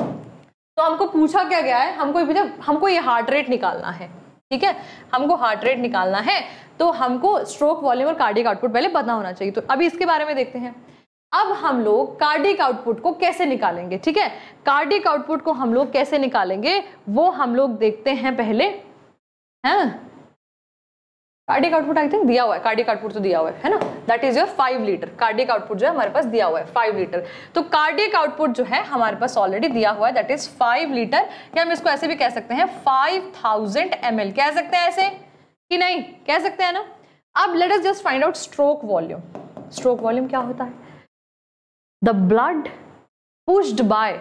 तो हमको पूछा क्या गया है हमको पूछा हमको ये हार्ट रेट निकालना है ठीक है हमको हार्ट रेट निकालना है तो हमको स्ट्रोक वॉल्यूम और कार्डिक आउटपुट पहले पता होना चाहिए तो अभी इसके बारे में देखते हैं अब हम लोग कार्डिक आउटपुट को कैसे निकालेंगे ठीक है कार्डिक आउटपुट को हम लोग कैसे निकालेंगे वो हम लोग देखते हैं पहले हैं हाँ? कार्डिक आउटपुट आई थिंक दिया हुआ है कार्डिक आउटपुट तो दिया हुआ है है ना that is your five litre cardiac output जो है हमारे पास दिया हुआ है फाइव लीटर तो कार्डिक आउटपुट जो है हमारे पास ऑलरेडी दिया हुआ है दैट इज फाइव लीटर या हम इसको ऐसे भी कह सकते हैं फाइव थाउजेंड एम एल कह सकते हैं ऐसे कि नहीं कह सकते हैं ना अब let us just find out stroke volume stroke volume क्या होता है the blood pushed by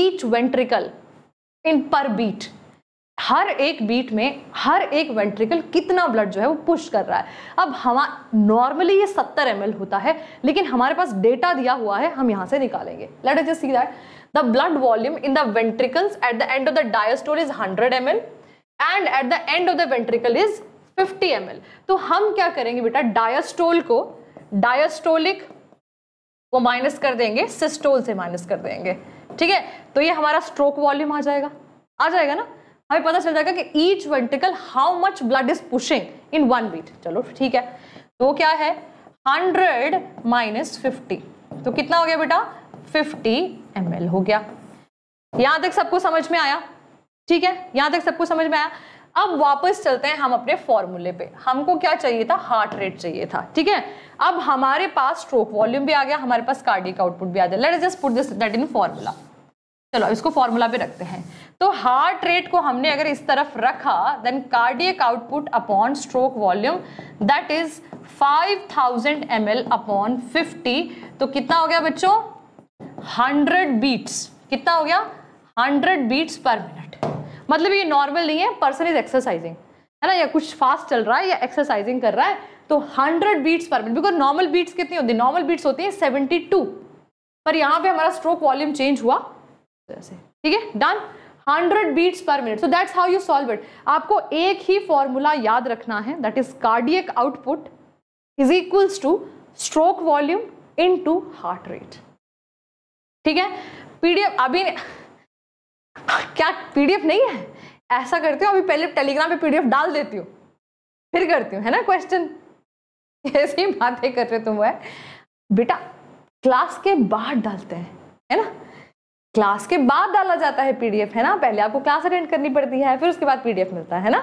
each ventricle in per beat हर एक बीट में हर एक वेंट्रिकल कितना ब्लड जो है वो पुश कर रहा है अब हम नॉर्मली ये 70 एम होता है लेकिन हमारे पास डेटा दिया हुआ है हम यहाँ से निकालेंगे let's just see that the blood volume in the ventricles at the end of the diastole is 100 M and at the end of the ventricle is 50 M तो हम क्या करेंगे बेटा डायस्टोल को डायस्टोलिक को माइनस कर देंगे systole से माइनस कर देंगे ठीक है तो ये हमारा स्ट्रोक वॉल्यूम आ जाएगा आ जाएगा ना हमें पता चल जाएगा कि each ventricle how much blood is pushing in one beat चलो ठीक है तो क्या है हंड्रेड माइनस फिफ्टी तो कितना हो गया बेटा फिफ्टी एम हो गया यहां तक सबको समझ में आया ठीक है यहां तक सबको समझ में आया अब वापस चलते हैं हम अपने फॉर्मूले पे हमको क्या चाहिए था हार्ट रेट चाहिए था ठीक है अब हमारे पास स्ट्रोक वॉल्यूम भी आ गया हमारे पास कार्डिक आउटपुट भी आ गया let just put this that in formula चलो इसको फॉर्मूला पे रखते हैं तो हार्ट रेट को हमने अगर इस तरफ रखा then cardiac output upon stroke volume that is 5000 thousand M L upon fifty तो कितना हो गया बच्चों 100 बीट्स कितना हो गया 100 बीट्स पर मिनट मतलब ये नॉर्मल नहीं है पर्सन इज एक्सरसाइजिंग है ना या कुछ फास्ट चल रहा है या एक्सरसाइजिंग कर रहा है तो 100 beats per minute because normal beats कितनी होती है नॉर्मल बीट्स होती है 72 पर यहाँ पे हमारा स्ट्रोक वॉल्यूम चेंज हुआ तो ठीक है done hundred beats per minute so that's how you solve it आपको एक ही फॉर्मूला याद रखना है that is cardiac output is equals to stroke volume into heart rate ठीक है पीडीएफ अभी क्या पीडीएफ नहीं है ऐसा करती हूँ अभी पहले टेलीग्राम पे पीडीएफ डाल देती हूँ फिर करती हूँ है ना क्वेश्चन ऐसी बातें कर रहे तुम है बेटा क्लास के बाहर डालते हैं है ना क्लास के बाद डाला जाता है पीडीएफ है ना पहले आपको क्लास अटेंड करनी पड़ती है फिर उसके बाद पीडीएफ मिलता है ना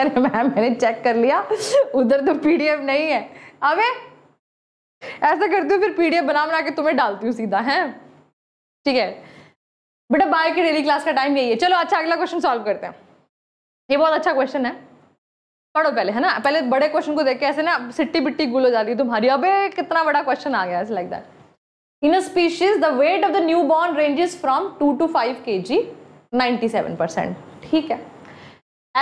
अरे मैम मैंने चेक कर लिया उधर तो पीडीएफ नहीं है अबे ऐसा करती हूँ फिर पीडीएफ बना बना के तुम्हें डालती हूँ सीधा है ठीक है बेटा बाय की डेली क्लास का टाइम यही है चलो अच्छा अगला क्वेश्चन सॉल्व करते हैं ये बहुत अच्छा क्वेश्चन है पढ़ो पहले है ना पहले बड़े क्वेश्चन को देख के ऐसे ना सिट्टी बिट्टी गुल हो जाती है तुम्हारी अबे कितना बड़ा क्वेश्चन आ गया ऐसे like that species the weight of the newborn the from two to five K G kg, seven percent ठीक है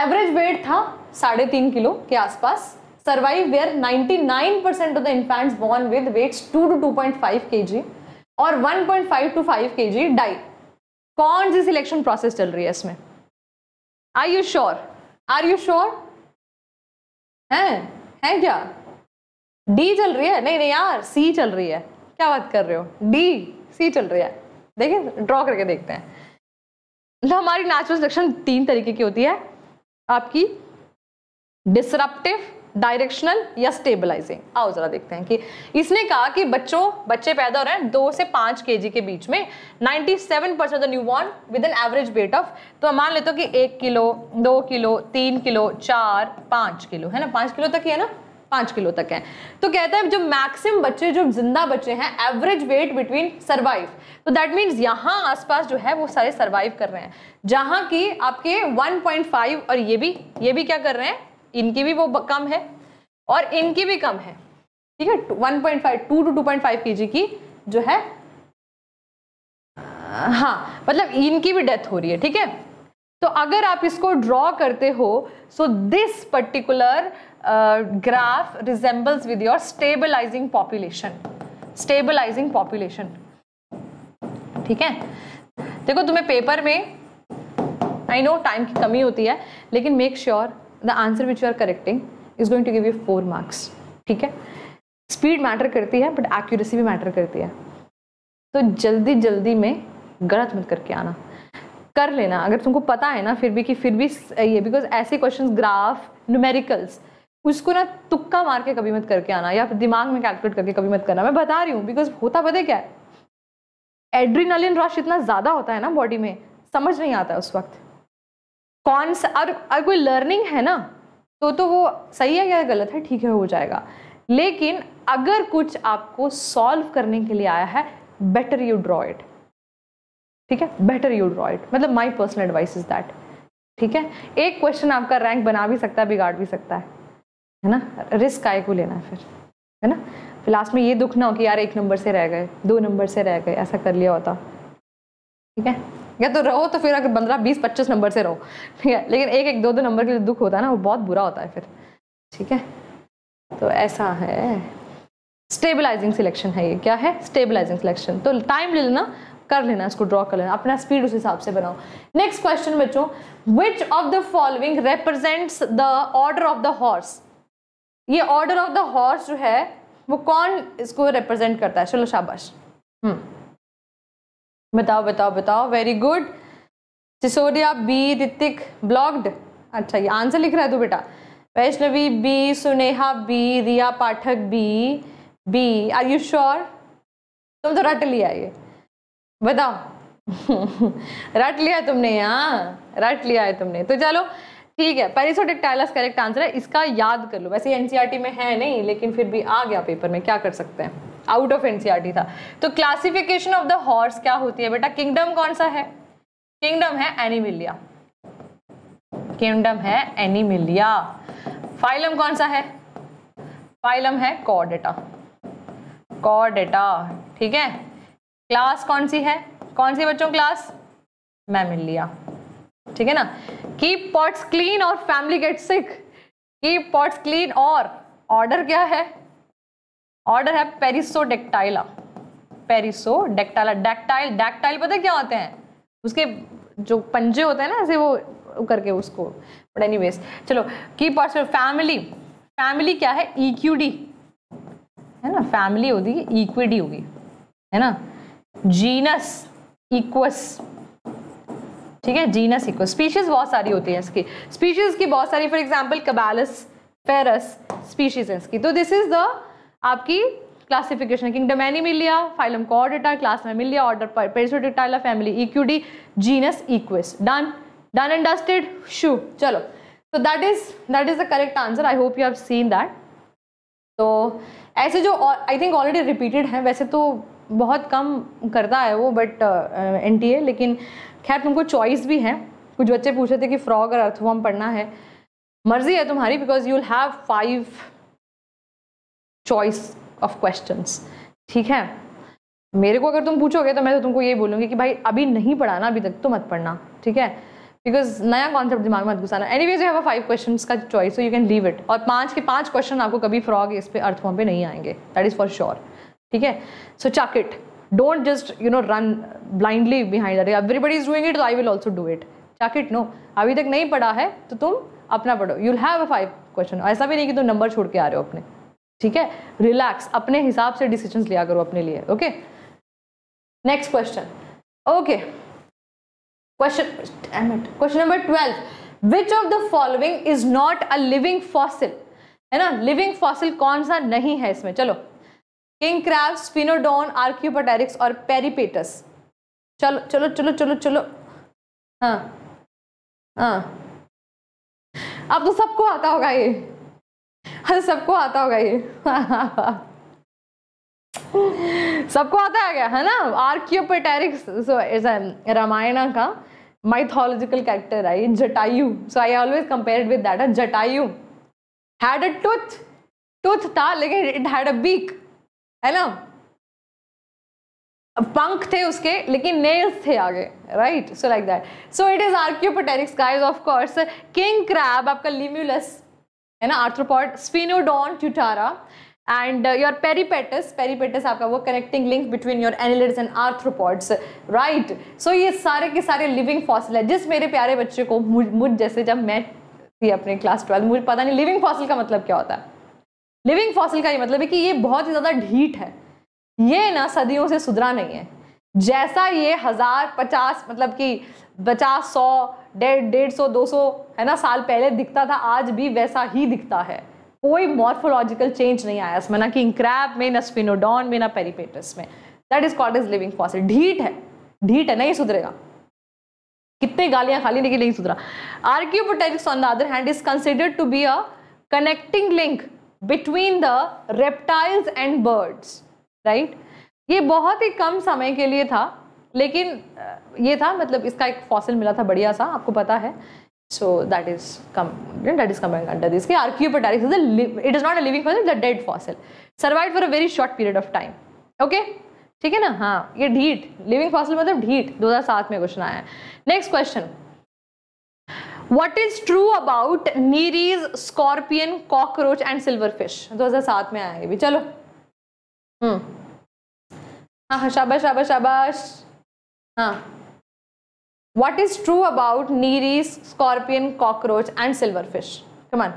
एवरेज वेट था साढ़े तीन किलो के आसपास survive where nine percent of the infants born with weights two to two point five K G और one point five to five K G die कौन सी सिलेक्शन प्रोसेस चल रही है इसमें are you sure are you sure है क्या D चल रही है नहीं नहीं यार सी चल रही है क्या बात कर रहे हो डी सी चल रही है देखिए ड्रॉ करके देखते हैं तो हमारी नेचुरल सिलेक्शन तीन तरीके की होती है आपकी डिसरप्टिव डायरेक्शनल या स्टेबलाइजिंग आओ जरा देखते हैं कि इसने कहा कि बच्चों बच्चे पैदा हो रहे हैं दो से पाँच के के बीच में 97 percent newborn with an average weight of तो मान लेते हो कि एक किलो दो किलो तीन किलो चार पाँच किलो है ना पाँच किलो तक ही है ना पाँच किलो तक है तो कहता है जो मैक्सिमम बच्चे जो जिंदा बच्चे हैं एवरेज वेट बिटवीन सर्वाइव तो दैट मीन्स यहाँ आसपास जो है वो सारे सर्वाइव कर रहे हैं जहाँ की आपके 1.5 और ये भी ये भी क्या कर रहे हैं इनकी भी वो कम है और इनकी भी कम है ठीक है 1.5 टू टू 2.5 केजी की जो है हाँ मतलब इनकी भी डेथ हो रही है ठीक है तो अगर आप इसको ड्रॉ करते हो so this particular Uh, graph resembles with your stabilizing population stabilizing population ठीक है देखो तुम्हें पेपर में आई नो टाइम की कमी होती है लेकिन make sure the answer which you are correcting is going to give you four marks ठीक है स्पीड मैटर करती है बट एक्यूरेसी भी मैटर करती है तो जल्दी जल्दी में गलत मत करके आना कर लेना अगर तुमको पता है ना फिर भी कि फिर भी ये बिकॉज ऐसे क्वेश्चंस ग्राफ न्यूमेरिकल्स उसको ना तुक्का मार के कभी मत करके आना या दिमाग में कैलकुलेट करके कभी मत करना मैं बता रही हूँ बिकॉज होता पता क्या है एड्रीनलिन रश इतना ज़्यादा होता है ना बॉडी में समझ नहीं आता उस वक्त कौन सा और अगर कोई लर्निंग है ना तो तो वो सही है या गलत है ठीक है हो जाएगा लेकिन अगर कुछ आपको सॉल्व करने के लिए आया है बेटर यू ड्रॉ इट ठीक है बेटर यू ड्रॉ इट मतलब my personal advice is that ठीक है एक क्वेश्चन आपका रैंक बना भी सकता है बिगाड़ भी सकता है है ना रिस्क आए को लेना है फिर है ना फिर लास्ट में ये दुख ना हो कि यार एक नंबर से रह गए दो नंबर से रह गए ऐसा कर लिया होता ठीक है या तो रहो तो फिर अगर पंद्रह बीस पच्चीस नंबर से रहो ठीक है लेकिन एक एक दो दो नंबर के लिए दुख होता है ना वो बहुत बुरा होता है फिर ठीक है तो ऐसा है स्टेबलाइजिंग सिलेक्शन है ये क्या है स्टेबलाइजिंग सिलेक्शन तो टाइम ले लेना कर लेना इसको ड्रॉ कर लेना अपना स्पीड उस हिसाब से बनाओ नेक्स्ट क्वेश्चन बच्चों which of the following represents the order of the horse ये ऑर्डर ऑफ द हॉर्स जो है वो कौन इसको रिप्रेजेंट करता है चलो शाबाश हम्म बताओ बताओ बताओ very good Sisodia B Ritik ब्लॉग्ड अच्छा ये आंसर लिख रहा है तू बेटा Vaishnavi B Suneha B Riya Pathak B B are you sure तुम तो रट लिया ये बताओ [laughs] रट लिया तुमने यहाँ रट लिया है तुमने तो चलो ठीक है पेरिसोडिक टाइलस करेक्ट आंसर है इसका याद कर लो वैसे एनसीईआरटी e में है नहीं लेकिन फिर भी आ गया पेपर में क्या कर सकते हैं आउट ऑफ एनसीईआरटी था तो क्लासिफिकेशन ऑफ द हॉर्स क्या होती है बेटा किंगडम कौन सा है किंगडम है एनिमिलिया किंगडम है एनिमिलिया फाइलम कौन सा है फाइलम है कॉडेटा कॉडेटा ठीक है क्लास कौन सी है कौन सी बच्चों क्लास मैमिलिया ठीक है ना कीप पॉट्स क्लीन और family get sick keep pots clean और ऑर्डर क्या है ऑर्डर है पेरिसो डेक्टाइला डेक्टाइल डेक्टाइल पता क्या होते हैं उसके जो पंजे होते हैं ना ऐसे वो करके उसको बट एनी चलो कीप पॉट्स फैमिली फैमिली क्या है इक्विडी e है ना फैमिली होती है इक्विडी e होगी है ना जीनस इक्वस ठीक है जीनस इको स्पीशीज बहुत सारी होती है इसकी स्पीशीज की बहुत सारी for example caballus ferus species है इसकी तो दिस इज द आपकी classification kingdom Animalia phylum Chordata class Mammalia order Perissodactyla family Equidae genus Equus done done and dusted sure चलो so that is that is the correct answer I hope you have seen that तो ऐसे जो I think already repeated हैं वैसे तो बहुत कम करता है वो बट एन टी ए लेकिन खैर तुमको चॉइस भी है कुछ बच्चे पूछ रहे थे कि फ्रॉग और अर्थवॉम पढ़ना है मर्जी है तुम्हारी because you have five choice of question ठीक है मेरे को अगर तुम पूछोगे तो मैं तो तुमको ये बोलूँगी कि भाई अभी नहीं पढ़ाना अभी तक तो मत पढ़ना ठीक है बिकॉज नया कॉन्सेप्ट दिमाग में मत घुसाना anyways you have five question का choice so you can leave it और पाँच के पाँच क्वेश्चन आपको कभी फ्रॉग इस पर अर्थवॉम पे नहीं आएंगे दैट इज़ फॉर श्योर ठीक है so chuck it don't just you know run blindly behind everybody is doing it I will also do it chuck it no अभी तक नहीं पढ़ा है तो तुम अपना पढ़ो you'll have a five question ऐसा भी नहीं कि तुम नंबर छोड़ के आ रहे हो अपने ठीक है रिलैक्स अपने हिसाब से डिसीजन लिया करो अपने लिए okay next question okay question question number twelve which of the following is not a living fossil है ना लिविंग फॉसिल कौन सा नहीं है इसमें चलो किंग क्रैब स्पिनोडोन आर्क्यूपटेरिक्स और पेरीपेटस चलो चलो चलो चलो चलो हाँ हाँ अब तो सबको आता होगा ये अरे हाँ, सबको आता होगा ये [laughs] सबको आता है क्या है ना आर्क्यूपटेरिक्स सो इज रामायणा का माइथोलॉजिकल कैरेक्टर है Jatayu so I always compare with that Jatayu had a tooth tooth था लेकिन इट हैड अ बीक है ना पंख थे उसके लेकिन नेल्स थे आगे right so like that so it is Archaeopteryx guys of course king crab आपका लिम्यूलस है ना arthropod Sphenodon tuatara and your Peripatus Peripatus आपका वो connecting link between your annelids and arthropods right so ये सारे के सारे लिविंग फॉसिल है जिस मेरे प्यारे बच्चे को मुझ मुझ जैसे जब मैं थी अपने क्लास ट्वेल्थ मुझे पता नहीं लिविंग फॉसिल का मतलब क्या होता है लिविंग फॉसिल का ये मतलब है कि ये बहुत ही ज़्यादा ढीठ है ये ना सदियों से सुधरा नहीं है जैसा ये हज़ार पचास मतलब कि पचास सौ डेढ़ डेढ़ सौ दो सौ है ना साल पहले दिखता था आज भी वैसा ही दिखता है कोई मॉर्फोलॉजिकल चेंज नहीं आया इसमें ना कि इंक्रैप में ना स्पिनोडॉन में ना पेरीपेटस में that is called is living fossil ढीठ है ढीठ है नहीं सुधरेगा कितने गालियां खाली लेकिन नहीं सुधरा Archaeopteryx on the other hand is considered to be a connecting link between the reptiles and birds right ये बहुत ही कम समय के लिए था लेकिन ये था मतलब इसका एक फॉसिल मिला था बढ़िया सा आपको पता है so that is come that is come under this के Archaeopteryx is it is not a living fossil the dead fossil survive for a very short period of time okay ठीक है ना हाँ ये ढीट लिविंग फॉसिल मतलब ढीट 2007 में question आया next question what is true about Nereis scorpion cockroach and silverfish दो हजार सात में आएंगे भी चलो हम्म हाँ, हाँ शाबाश शाबाश शाबाश हाँ what is true about nereis scorpion cockroach and silverfish come on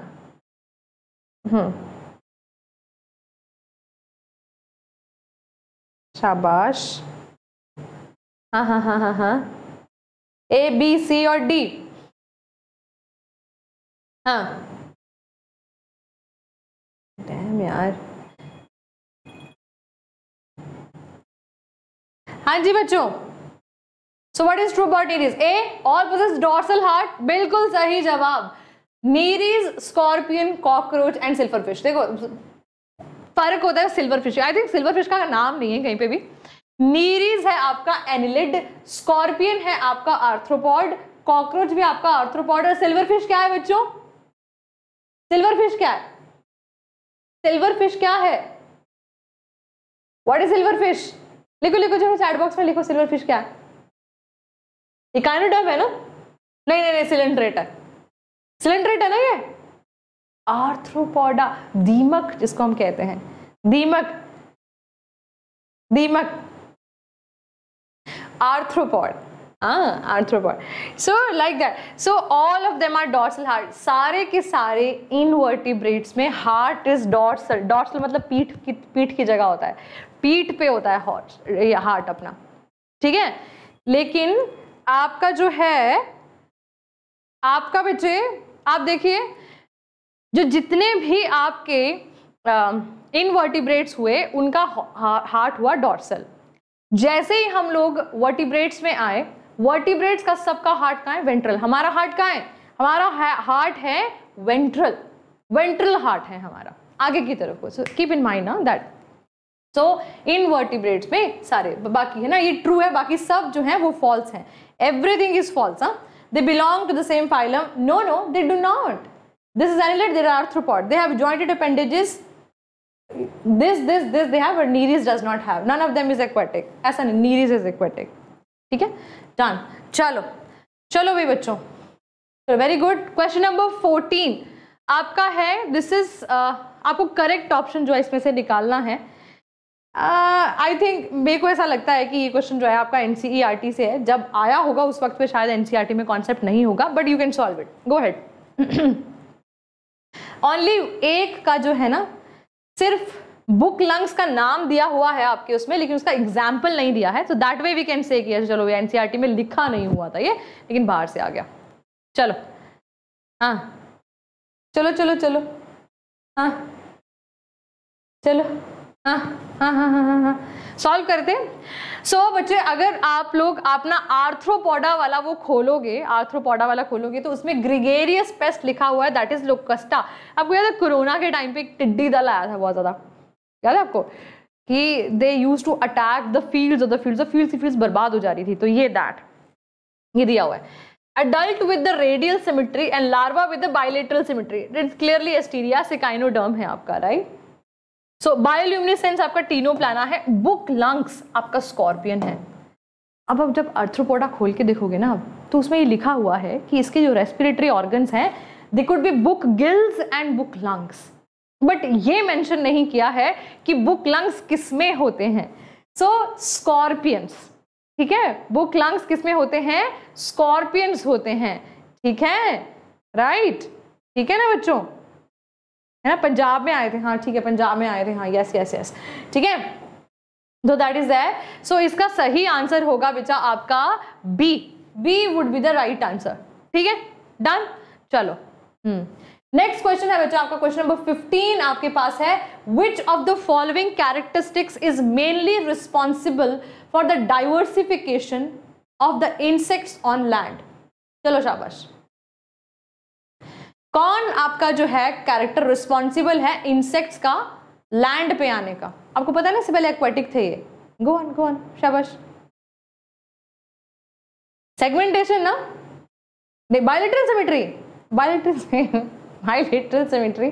शाबाश हाँ हाँ हाँ हाँ हाँ ए बी सी और डी हाँ डैम यार हाँ जी बच्चों so what is true about is A all possess dorsal heart बिल्कुल सही जवाब Nereis scorpion cockroach and silverfish देखो फर्क होता है silverfish I think silverfish का नाम नहीं है कहीं पे भी नीरीज है आपका एनिलिड स्कॉर्पियन है आपका आर्थ्रोपॉड कॉकरोच भी आपका आर्थ्रोपॉड और सिल्वर फिश क्या है बच्चों सिल्वर फिश क्या है सिल्वर फिश क्या है वॉट इज सिल्वर फिश लिखो लिखो जो चैट बॉक्स में लिखो सिल्वर फिश क्या है ये है ना नहीं नहीं नहीं सिलेंड्रेट है सिलेंड्रेट है ना ये आर्थ्रोपोडा दीमक जिसको हम कहते हैं दीमक दीमक आर्थ्रोपोड सारे के सारे में मतलब पीठ की पीठ की जगह होता है पीठ पे होता है अपना ठीक है लेकिन आपका जो है आपका बच्चे आप देखिए जो जितने भी आपके इनवर्टिब्रेट्स हुए उनका हार्ट हुआ डॉर्सल जैसे ही हम लोग वर्टिब्रेट्स में आए वर्टिब्रेट का सबका हार्ट कहा है वेंट्रल हमारा हार्ट कहा है हमारा हार्ट है वेंट्रल वेंट्रल हार्ट है हमारा आगे की तरफ को कीप इन माइंड ना दैट सो इन वर्टिब्रेट्स में सारे बाकी है ना ये ट्रू है बाकी सब जो है वो फॉल्स हैं एवरीथिंग इज फॉल्स हाँ they belong to the same phylum no no they do not this is annelid there arthropod they have jointed appendages this this this they have Nereis does not have none of them is aquatic ऐसा नहीं नीरिज is aquatic ठीक है done चलो चलो भाई बच्चों very good question number fourteen आपका है दिस इज uh, आपको करेक्ट ऑप्शन जो है इसमें से निकालना है आई uh, थिंक मेरे को ऐसा लगता है कि ये क्वेश्चन जो है आपका एन e से है जब आया होगा उस वक्त पे शायद एन e में कॉन्सेप्ट नहीं होगा but you can solve it go had only एक का जो है ना सिर्फ बुक लंग्स का नाम दिया हुआ है आपके उसमें लेकिन उसका एग्जाम्पल नहीं दिया है तो that way we can say कि चलो एनसीआर e में लिखा नहीं हुआ था ये लेकिन बाहर से आ गया चलो हाँ चलो चलो चलो हाँ चलो हाँ हाँ हाँ हाँ हाँ हाँ सॉल्व करते सो so, बच्चे अगर आप लोग अपना आर्थ्रोपोडा वाला वो खोलोगे आर्थ्रोपोडा वाला खोलोगे तो उसमें ग्रिगेरियस पेस्ट लिखा हुआ है दैट इज लोकस्टा आपको याद है कोरोना के टाइम पे टिड्डी दल आया था बहुत ज़्यादा याद है आपको कि they use to attack the field of the field of field की फील्ड बर्बाद हो जा रही थी तो ये दैट ये दिया हुआ है adult with the radial symmetry and larva with the bilateral symmetry it's clearly asteria सिकाइनोडर्म है आपका राइट सो बायोल्यूमिनेसेंस आपका टीनो प्लाना है बुक लंग्स आपका स्कॉर्पियन है अब अब जब अर्थ्रोपोडा खोल के देखोगे ना अब तो उसमें ये लिखा हुआ है कि इसके जो रेस्पिरेटरी ऑर्गन्स हैं they could be book gills and book lungs but ये मेंशन नहीं किया है कि बुक लंग्स किसमें होते हैं सो स्कॉर्पियंस ठीक है बुक लंग्स किसमें होते हैं स्कॉर्पियंस होते हैं ठीक है राइट ठीक है ना बच्चों है ना पंजाब में आए थे हाँ ठीक है पंजाब में आए थे हाँ यस यस यस ठीक है तो दैट इज दैट सो इसका सही आंसर होगा बेचा आपका B B would be the right answer ठीक है डन चलो हम्म नेक्स्ट क्वेश्चन है बच्चों आपका क्वेश्चन नंबर 15 आपके पास है which of the following characteristics is mainly responsible for the diversification of the insects on land चलो शाबाश कौन आपका जो है कैरेक्टर रिस्पॉन्सिबल है इंसेक्ट्स का लैंड पे आने का आपको पता ना इससे पहले एक्वेटिक थे ये गो ऑन शाबाश सेगमेंटेशन ना bilateral symmetry bilateral my vitreal symmetry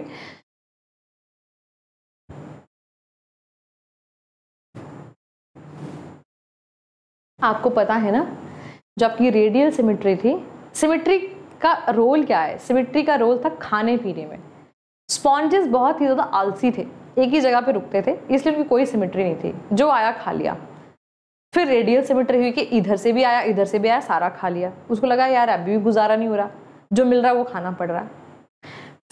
आपको पता है ना जो आपकी रेडियल सिमेट्री थी सिमेट्री का रोल क्या है सिमेट्री का रोल था खाने पीने में स्पॉन्जेस बहुत ही ज़्यादा आलसी थे एक ही जगह पे रुकते थे इसलिए उनकी कोई सिमेट्री नहीं थी जो आया खा लिया फिर रेडियल सिमेट्री हुई कि इधर से भी आया इधर से भी आया सारा खा लिया उसको लगा यार अभी भी गुजारा नहीं हो रहा जो मिल रहा है वो खाना पड़ रहा है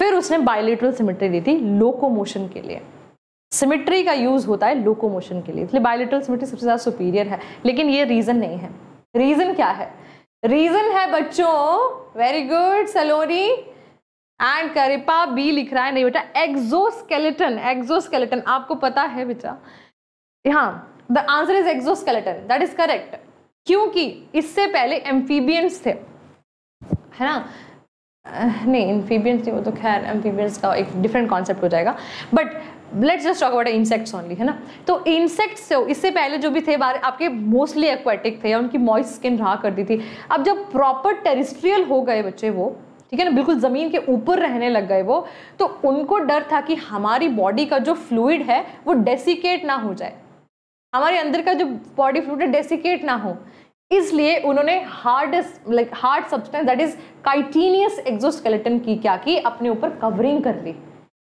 फिर उसने बायोलिट्रल सिमिट्री दी थी लोकोमोशन के लिए सिमिट्री का यूज़ होता है लोकोमोशन के लिए इसलिए बायोलिट्रल सिमिट्री सबसे ज़्यादा सुपीरियर है लेकिन ये रीज़न नहीं है रीज़न क्या है रीज़न है बच्चों very good Saloni and Kripa B लिख रहा है नहीं बेटा एक्जोस्केलेटन एक्जोस्केलेटन आपको पता है बेटा हाँ the answer is exoskeleton that is correct क्योंकि इससे पहले एम्फीबियंस थे है ना Uh, नहीं इन्फीबियंस नहीं वो तो खैर एम्फीबियंस का एक डिफरेंट कॉन्सेप्ट हो जाएगा but let's just talk about insects only है ना तो इंसेक्ट्स से इससे पहले जो भी थे बारे आपके मोस्टली एक्वाटिक थे या उनकी मॉइस्ट स्किन रहा करती थी अब जब प्रॉपर टेरिस्ट्रियल हो गए बच्चे वो ठीक है ना बिल्कुल ज़मीन के ऊपर रहने लग गए वो तो उनको डर था कि हमारी बॉडी का जो फ्लूड है वो डेसिकेट ना हो जाए हमारे अंदर का जो बॉडी फ्लूड है डेसिकेट ना हो इसलिए उन्होंने hardest like hard substance that is chitinous exoskeleton की क्या की अपने ऊपर कवरिंग कर ली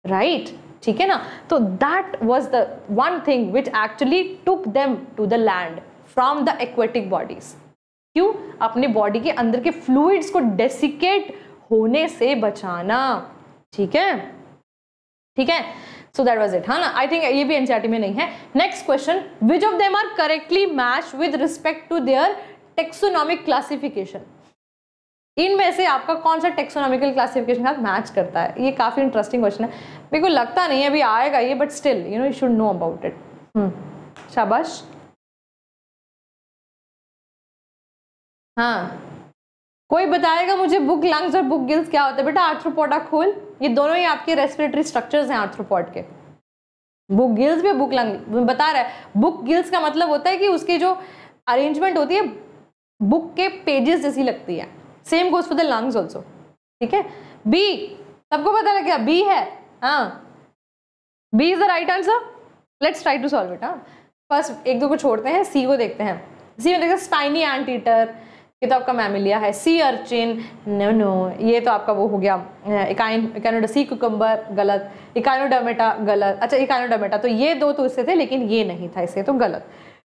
राइट right? ठीक है ना तो that was the one thing which actually took them to the land from the aquatic bodies क्यों अपने बॉडी के अंदर के फ्लूइड्स को डेसिकेट होने से बचाना ठीक है ठीक है सो दैट वॉज इट हा ना आई थिंक ये भी एनसीआरटी में नहीं है next question which of them are correctly match with respect to their taxonomic classification इनमें से आपका कौन सा टेक्सोनॉमिकल क्लासिफिकेशन का मैच करता है ये काफ़ी इंटरेस्टिंग क्वेश्चन है मेरे को लगता नहीं है अभी आएगा ये but still you know you should know about it शाबाश हाँ कोई बताएगा मुझे बुक लंग्स और बुक गिल्स क्या होता है बेटा आर्थ्रोपोडा खोल ये दोनों ही आपके रेस्पिरेटरी स्ट्रक्चर्स हैं आर्थ्रोपोड के बुक गिल्स भी बुक लंग बता रहा है बुक गिल्स का मतलब होता है कि उसकी जो अरेंजमेंट होती है बुक के पेजेस जैसी लगती है same goes for the lungs also ठीक है बी सबको पता लग गया बी है हाँ B is the right answer let's try to solve it हाँ फर्स्ट एक दो को छोड़ते हैं सी को देखते हैं सी में देखते हैं स्पाइनी एंड ईटर ये तो आपका मैमिलिया है सी अर्चिन नो नो ये तो आपका वो हो गया इकाइन इकानोडा सी कुकम्बर गलत इकानोडामेटा गलत अच्छा इकानोडामेटा तो ये दो तो इससे थे लेकिन ये नहीं था इसे तो गलत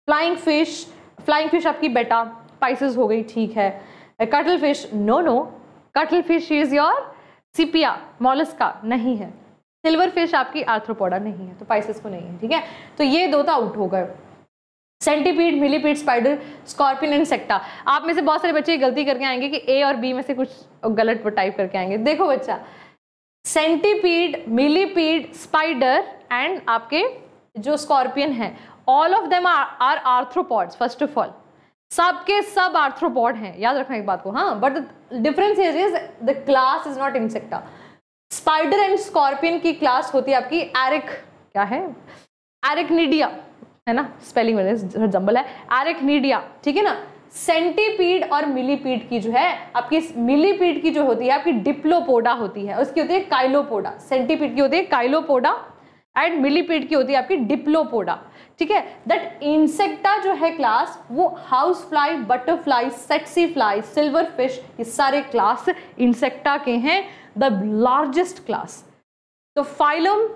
फ्लाइंग फिश फ्लाइंग फिश आपकी बेटा स्पाइसेस हो गई ठीक है cuttle no no cuttle is your sepia Mollusca नहीं है सिल्वर फिश आपकी आर्थ्रोपोडा नहीं है तो पाइसिस को नहीं है ठीक है तो ये दो तो आउट हो गए centipede millipede spider scorpion and Insecta आप में से बहुत सारे बच्चे गलती करके आएंगे कि ए और बी में से कुछ गलत टाइप करके आएंगे देखो बच्चा सेंटीपीड मिलीपीड स्पाइडर एंड आपके जो स्कॉर्पियन है all of them are arthropods first of all सबके सब आर्थ्रोपॉड हैं याद रखना एक बात को हाँ but difference is is the class is not Insecta spider and scorpion की क्लास होती है आपकी एरिक क्या है एरिकनीडिया है ना स्पेलिंग मैंने जम्बल है एरिकनीडिया ठीक है ना सेंटीपीड और मिलीपीड की जो है आपकी मिलीपीड की जो होती है आपकी डिप्लोपोडा होती है उसकी होती है काइलोपोडा सेंटीपीड की होती है काइलोपोडा एंड मिलीपीड की होती है आपकी डिप्लोपोडा ठीक है दैट इंसेक्टा जो है क्लास वो house fly butterfly tsetse fly silver fish ये सारे क्लास इंसेक्टा के हैं द लार्जेस्ट क्लास तो फाइलम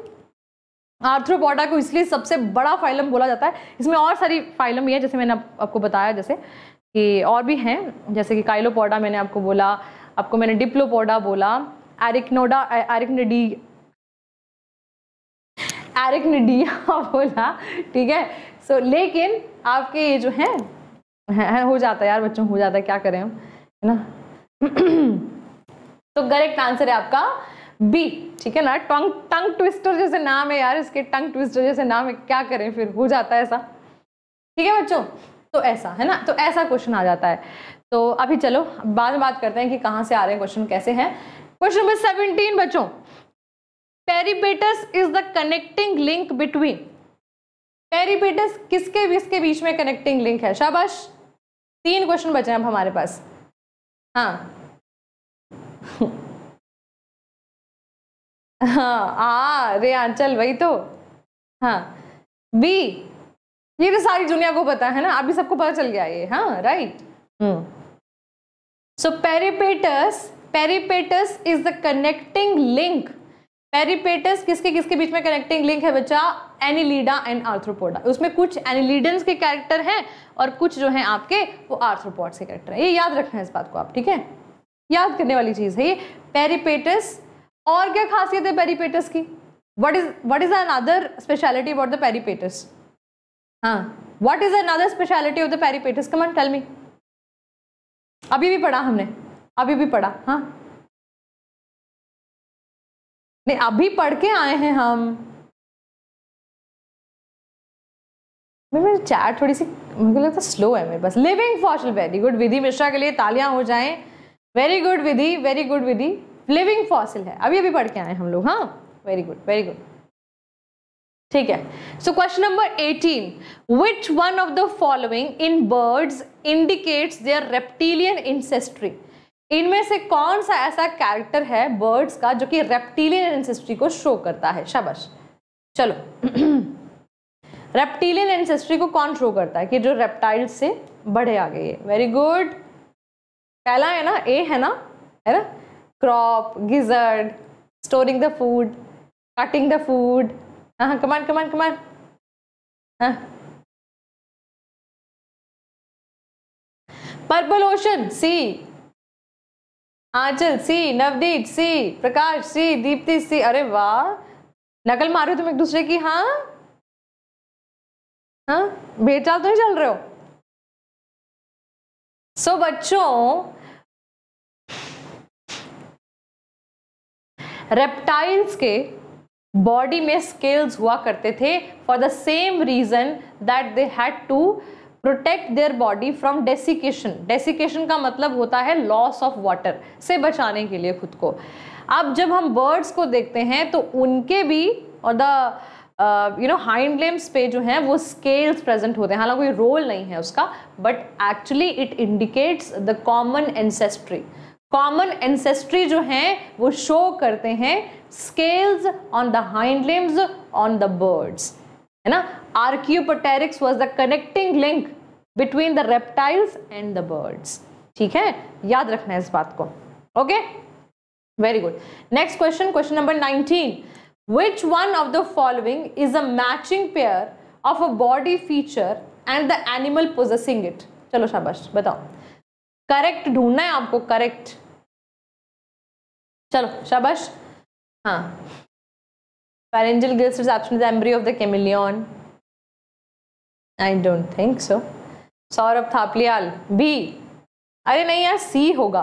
आर्थ्रोपोडा को इसलिए सबसे बड़ा फाइलम बोला जाता है इसमें और सारी फाइलम भी है जैसे मैंने आप, आपको बताया जैसे कि और भी हैं जैसे कि काइलोपोडा मैंने आपको बोला आपको मैंने डिप्लोपोडा बोला एरिक्नोडा एरिकनेडी एरिक ने डिया [laughs] बोला ठीक है सो so, लेकिन आपके ये जो है, है हो जाता है यार बच्चों हो जाता है क्या करें हम है ना [clears throat] तो करेक्ट आंसर है आपका बी ठीक है ना टंग टंग ट्विस्टर जैसे नाम है यार इसके टंग ट्विस्टर जैसे नाम है क्या करें फिर हो जाता है ऐसा ठीक है बच्चों तो ऐसा है ना तो ऐसा क्वेश्चन आ जाता है तो अभी चलो बाद में बात करते हैं कि कहाँ से आ रहे हैं क्वेश्चन कैसे हैं क्वेश्चन नंबर सेवनटीन बच्चों peripatus is the connecting link between peripatus किसके किसके बीच में कनेक्टिंग लिंक है शाबाश तीन क्वेश्चन बचे हैं अब हमारे पास हाँ हाँ आ रे आंचल वही तो हाँ बी ये तो सारी दुनिया को पता है ना अभी सबको पता चल गया ये हाँ right so peripatus peripatus is the connecting link peripatus किसके किसके बीच में कनेक्टिंग लिंक है बच्चा एनिलीडा एंड आर्थ्रोपोडा उसमें कुछ एनिलीडन के कैरेक्टर हैं और कुछ जो हैं आपके वो आर्थ्रोपोड्स के कैरेक्टर हैं ये याद रखना है इस बात को आप ठीक है याद करने वाली चीज़ है ये पेरीपेटस और क्या खासियत है पेरीपेटस की what is what is another speciality about the peripatus हाँ what is another speciality of the peripatus come on tell me अभी भी पढ़ा हमने अभी भी पढ़ा हाँ नहीं अभी पढ़ के आए हैं हम मेरी चैट थोड़ी सी मुझे लगता है स्लो है मेरे पास living fossil very good Vidhi Mishra के लिए तालियां हो जाएं very good Vidhi very good Vidhi living fossil है अभी अभी पढ़ के आए हम लोग हाँ वेरी गुड वेरी गुड ठीक है so question number eighteen which one of the following in birds indicates their reptilian ancestry इनमें से कौन सा ऐसा कैरेक्टर है बर्ड्स का जो कि रेप्टिलियन एंसेस्ट्री को शो करता है शबश चलो रेप्टिलियन [clears throat] एंसेस्ट्री को कौन शो करता है कि जो रेप्टाइल्स से बढ़े आ गए वेरी गुड पहला है ना ए है ना है ना crop gizzard storing the food cutting the food हाँ come on come on come on purple ocean C Anchal C Navdeep C Prakash C Deepti C अरे वाह नकल मारो तुम एक दूसरे की हाँ हाँ भेड़चाल तो नहीं चल रहे हो सो so, बच्चों रेप्टाइल्स के बॉडी में स्केल्स हुआ करते थे for the same reason that they had to protect their body from desiccation desiccation का मतलब होता है लॉस ऑफ वाटर से बचाने के लिए खुद को अब जब हम बर्ड्स को देखते हैं तो उनके भी और the you know hind limbs पे जो हैं वो स्केल्स प्रेजेंट होते हैं हालांकि कोई रोल नहीं है उसका but actually it indicates the common ancestry common ancestry जो हैं वो शो करते हैं scales on the hind limbs on the birds है ना Archaeopteryx was the connecting link between the reptiles and the birds ठीक है याद रखना है इस बात को okay very good next question question number nineteen which one of the following is a matching pair of a body feature and the animal possessing it चलो शाबाश बताओ करेक्ट ढूंढना है आपको करेक्ट चलो शाबाश हाँ Pharyngeal gills reception is embryo of the chameleon. I don't think so. Saurabh Thapliyal. B. अरे नहीं यार सी होगा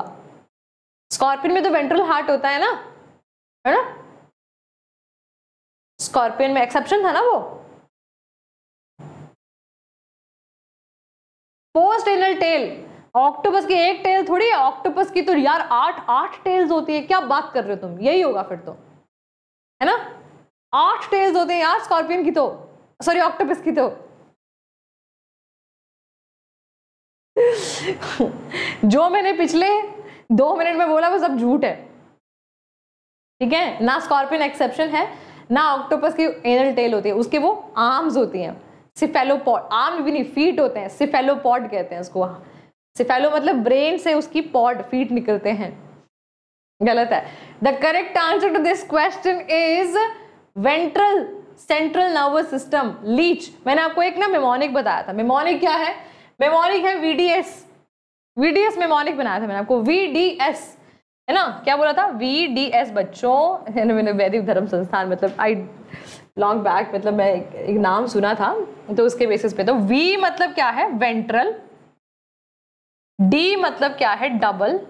स्कॉर्पियन में तो वेंट्रल हार्ट होता है ना है ना स्कॉर्पियन में एक्सेप्शन था ना वो पोस्ट एनल टेल ऑक्टोपस की एक टेल थोड़ी है ऑक्टोपस की तो यार आठ आठ टेल्स होती है क्या बात कर रहे हो तुम यही होगा फिर तो है ना आठ टेल्स होते हैं यार स्कॉर्पियन की तो सॉरी ऑक्टोपस की तो जो मैंने पिछले दो मिनट में बोला वो सब झूठ है ठीक है ना स्कॉर्पियन एक्सेप्शन है ना ऑक्टोपस की एनल टेल होती है उसके वो आर्म्स होती हैं सिफेलोपॉड आर्म भी नहीं फीट होते हैं सिफेलोपॉड कहते हैं उसको सिफेलो मतलब ब्रेन से उसकी पॉड फीट निकलते हैं गलत है the correct answer to this question is ventral central nervous system leech मैंने आपको एक ना मेमोनिक बताया था मेमोनिक क्या है मेमोनिक है वीडीएस वीडीएस मेमोनिक बनाया था मैंने आपको वीडीएस है ना क्या बोला था वी डी एस बच्चों [laughs] मैंने वैदिक धर्म संस्थान मतलब आई लॉन्ग बैक मतलब मैं एक, एक नाम सुना था तो उसके बेसिस पे तो वी मतलब क्या है वेंट्रल डी मतलब क्या है डबल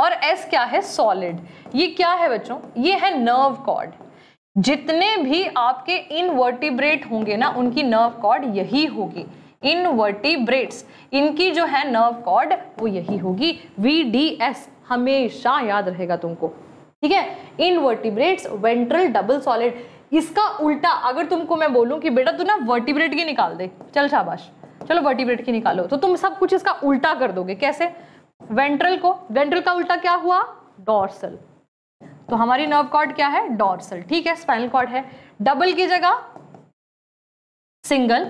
और एस क्या है सॉलिड ये क्या है बच्चों ये है नर्व कॉर्ड जितने भी आपके इनवर्टिब्रेट होंगे ना उनकी नर्व कॉर्ड यही होगी इनवर्टिब्रेट्स इनकी जो है नर्व कॉर्ड वो यही होगी वी डी एस हमेशा याद रहेगा तुमको ठीक है इनवर्टिब्रेट्स वेंट्रल डबल सॉलिड इसका उल्टा अगर तुमको मैं बोलूं कि बेटा तू ना वर्टिब्रेट की निकाल दे चल शाबाश चलो वर्टिब्रेट की निकालो तो तुम सब कुछ इसका उल्टा कर दोगे कैसे वेंट्रल को वेंट्रल का उल्टा क्या हुआ डॉर्सल तो हमारी नर्व कॉर्ड क्या है डॉर्सल ठीक है स्पाइनल कॉर्ड है डबल की जगह सिंगल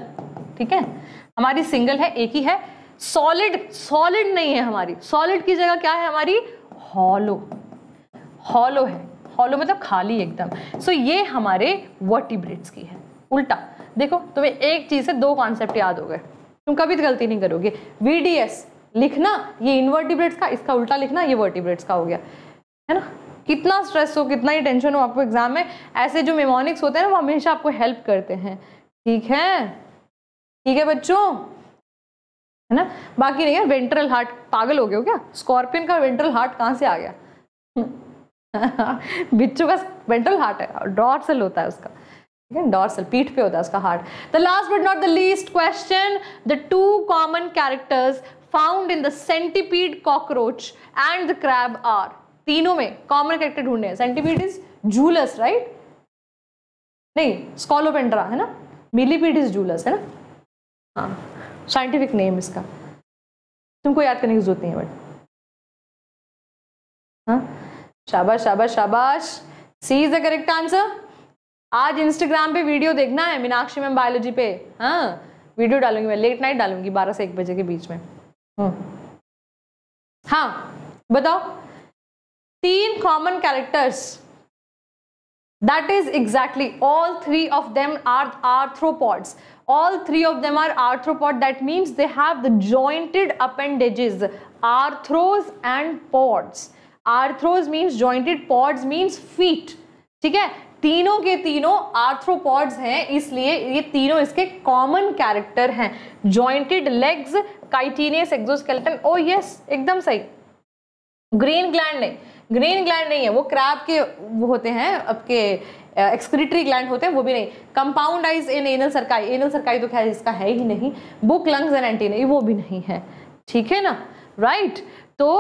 ठीक है हमारी सिंगल है एक ही है सॉलिड सॉलिड नहीं है हमारी सॉलिड की जगह क्या है हमारी हॉलो हॉलो है हॉलो मतलब खाली एकदम सो so, ये हमारे वर्टिब्रेट्स की है उल्टा देखो तुम्हें एक चीज से दो कॉन्सेप्ट याद हो गए तुम कभी तो गलती नहीं करोगे वीडीएस लिखना ये इनवर्टिब्रेट्स का इसका उल्टा लिखना ये वर्टिब्रेट्स का हो गया है ना कितना स्ट्रेस हो कितना ही टेंशन हो आपको एग्जाम में ऐसे जो मेमोनिक्स होते हैं ना वो हमेशा आपको हेल्प करते हैं ठीक है ठीक है बच्चों है ना बाकी नहीं है वेंट्रल हार्ट पागल हो गए हो क्या स्कॉर्पियन का वेंट्रल हार्ट कहाँ से आ गया [laughs] बिच्चू का वेंट्रल हार्ट है डॉर्सल होता है उसका ठीक है डॉर्सल पीठ पे होता है उसका heart the last but not the least question the two common characters found in the centipede cockroach and the crab are तीनों में कॉमन कैरेक्टर ढूंढने हैं सेंटीपीड इज जूलस राइट नहीं स्कॉलोपेंड्रा है ना मिलीपीड इज जूलस है ना हाँ साइंटिफिक नेम इसका तुमको याद करने की जरूरत नहीं है बट हाँ शाबाश शाबाश शाबाश C is the correct answer आज इंस्टाग्राम पे वीडियो देखना है मीनाक्षी मैम बायोलॉजी पे हाँ वीडियो डालूंगी मैं लेट नाइट डालूंगी बारह से एक बजे के बीच में हम्म। हाँ बताओ तीन common characters that is exactly all three of them are arthropods all three of them are arthropod that means they have the jointed appendages arthros and pods arthros means jointed pods means feet ठीक है तीनों के तीनों arthropods हैं इसलिए ये तीनों इसके कॉमन कैरेक्टर हैं jointed legs chitinous exoskeleton oh yes एकदम सही ग्रीन ग्लैंड नहीं ग्रीन ग्लैंड नहीं है वो क्रैब के वो होते हैं आपके एक्सक्रिटरी ग्लैंड होते हैं वो भी नहीं compound eyes in anal cerci anal cerci तो खैर इसका है ही नहीं बुक लंग्स एंड एंटीना वो भी नहीं है ठीक है ना राइट right? तो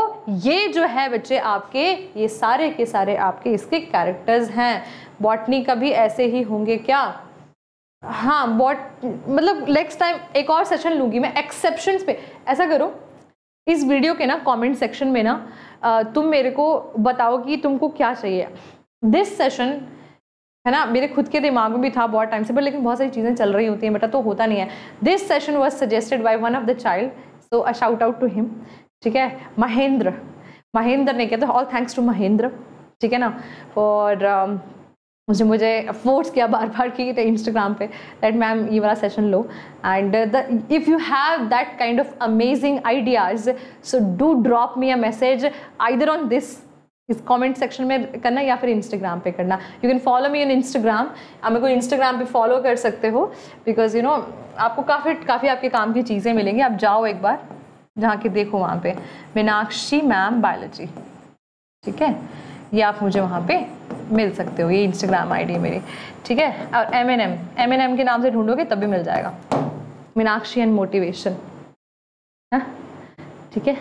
ये जो है बच्चे आपके ये सारे के सारे आपके इसके कैरेक्टर्स हैं बॉटनी का भी ऐसे ही होंगे क्या हाँ बॉट मतलब नेक्स्ट टाइम एक और सेशन लूंगी मैं एक्सेप्शन पे ऐसा करो इस वीडियो के ना कमेंट सेक्शन में ना तुम मेरे को बताओ कि तुमको क्या चाहिए दिस सेशन है ना मेरे खुद के दिमाग में भी था बहुत टाइम से बट लेकिन बहुत सारी चीज़ें चल रही होती हैं बेटा तो होता नहीं है this session was suggested by one of the child so a shout out to him ठीक है महेंद्र महेंद्र ने कहते ऑल थैंक्स टू महेंद्र ठीक है ना फॉर उसने मुझे फोर्स किया बार बार की इंस्टाग्राम पे दैट मैम ये वाला सेशन लो and if you have that kind of amazing ideas so do drop me a message either on this इस कमेंट सेक्शन में करना या फिर इंस्टाग्राम पे करना you can follow me in Instagram आप मेरे को इंस्टाग्राम पे फॉलो कर सकते हो बिकॉज यू नो आपको काफ़ी काफ़ी आपके काम की चीज़ें मिलेंगी आप जाओ एक बार जहाँ के देखो वहाँ पे मीनाक्षी मैम बायोलॉजी ठीक है ये आप मुझे वहाँ पे मिल सकते हो ये इंस्टाग्राम आईडी मेरी ठीक है और M N M M N M के नाम से ढूंढोगे तब भी मिल जाएगा मीनाक्षी एंड मोटिवेशन हाँ? ठीक है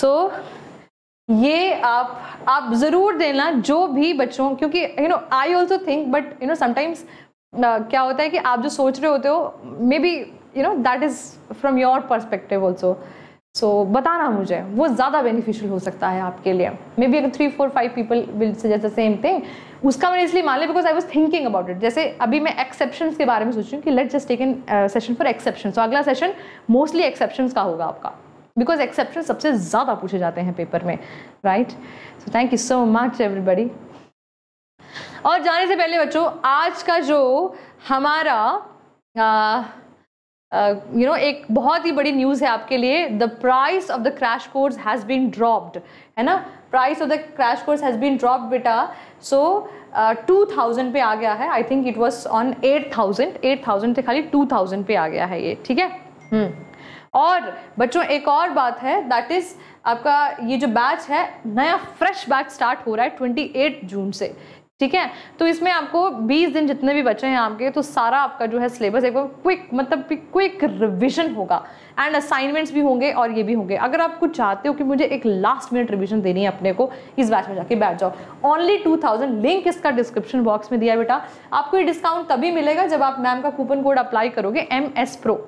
सो ये आप आप ज़रूर देना जो भी बच्चों क्योंकि you know I also think but you know sometimes क्या होता है कि आप जो सोच रहे होते हो maybe you know that is from your perspective also so so, बताना मुझे वो ज़्यादा बेनिफिशियल हो सकता है आपके लिए मे बी अगर three four five people will suggest the same thing उसका मैंने इसलिए मान लिया because I was thinking about it जैसे अभी मैं एक्सेप्शन के बारे में सोच रही हूँ कि let just take in session for exception so अगला सेशन मोस्टली एक्सेप्शन का होगा आपका बिकॉज एक्सेप्शन सबसे ज़्यादा पूछे जाते हैं पेपर में right so thank you so much everybody और जाने से पहले बच्चों आज का जो हमारा uh, यू uh, नो एक बहुत ही बड़ी न्यूज़ है आपके लिए the price of the crash course has been dropped है ना price of the crash course has been dropped बेटा सो टू थाउजेंड पे आ गया है I think it was on eight thousand eight thousand से खाली टू थाउजेंड पे आ गया है ये ठीक है hmm. और बच्चों एक और बात है दैट इज़ आपका ये जो बैच है नया फ्रेश बैच स्टार्ट हो रहा है ट्वेंटी एट जून से ठीक है तो इसमें आपको 20 दिन जितने भी बचे हैं आपके तो सारा आपका जो है सिलेबस एकदम क्विक मतलब क्विक रिवीजन होगा एंड असाइनमेंट्स भी होंगे और ये भी होंगे अगर आप कुछ चाहते हो कि मुझे एक लास्ट मिनट रिवीजन देनी है अपने को इस बैच में जाके बैठ जाओ ओनली 2000 लिंक इसका डिस्क्रिप्शन बॉक्स में दिया बेटा आपको ये डिस्काउंट तभी मिलेगा जब आप मैम का कूपन कोड अप्लाई करोगे एम एस प्रो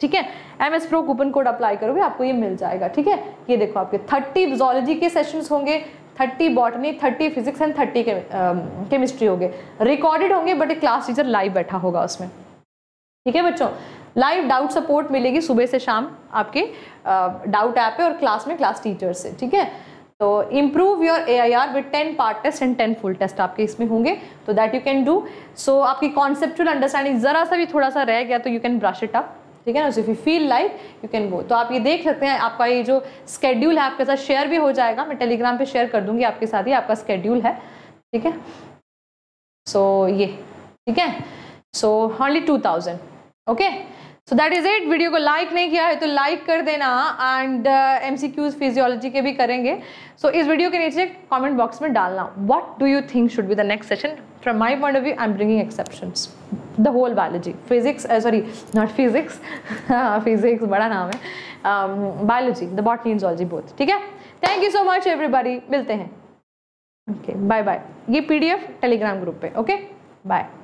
ठीक है M S pro coupon code apply करोगे आपको ये मिल जाएगा ठीक है ये देखो आपके थर्टी जोलॉजी के सेशन होंगे thirty botany thirty physics and thirty chemistry होगी रिकॉर्डेड होंगे बट एक क्लास टीचर लाइव बैठा होगा उसमें ठीक है बच्चों लाइव डाउट सपोर्ट मिलेगी सुबह से शाम आपके डाउट uh, ऐप पे और क्लास में क्लास टीचर से ठीक है तो improve your A I R with ten part test and ten full test आपके इसमें होंगे तो that you can do so आपकी कॉन्सेप्चुअल अंडरस्टैंडिंग ज़रा सा भी थोड़ा सा रह गया तो you can brush it up ठीक है ना if you feel like you can go तो आप ये देख सकते हैं आपका ये जो स्केड्यूल है आपके साथ शेयर भी हो जाएगा मैं टेलीग्राम पे शेयर कर दूंगी आपके साथ ही आपका स्केड्यूल है ठीक है सो so, ये ठीक है so only two thousand okay so that is it video को लाइक नहीं किया है तो लाइक कर देना and M C Qs physiology के भी करेंगे सो so, इस वीडियो के नीचे कॉमेंट बॉक्स में डालना what do you think should be the next session from my point of view I am bringing exception the whole biology physics sorry not physics physics बड़ा नाम है biology the botany zoology both ठीक है thank you so much everybody मिलते हैं okay bye bye ये F Telegram group पे okay okay? Bye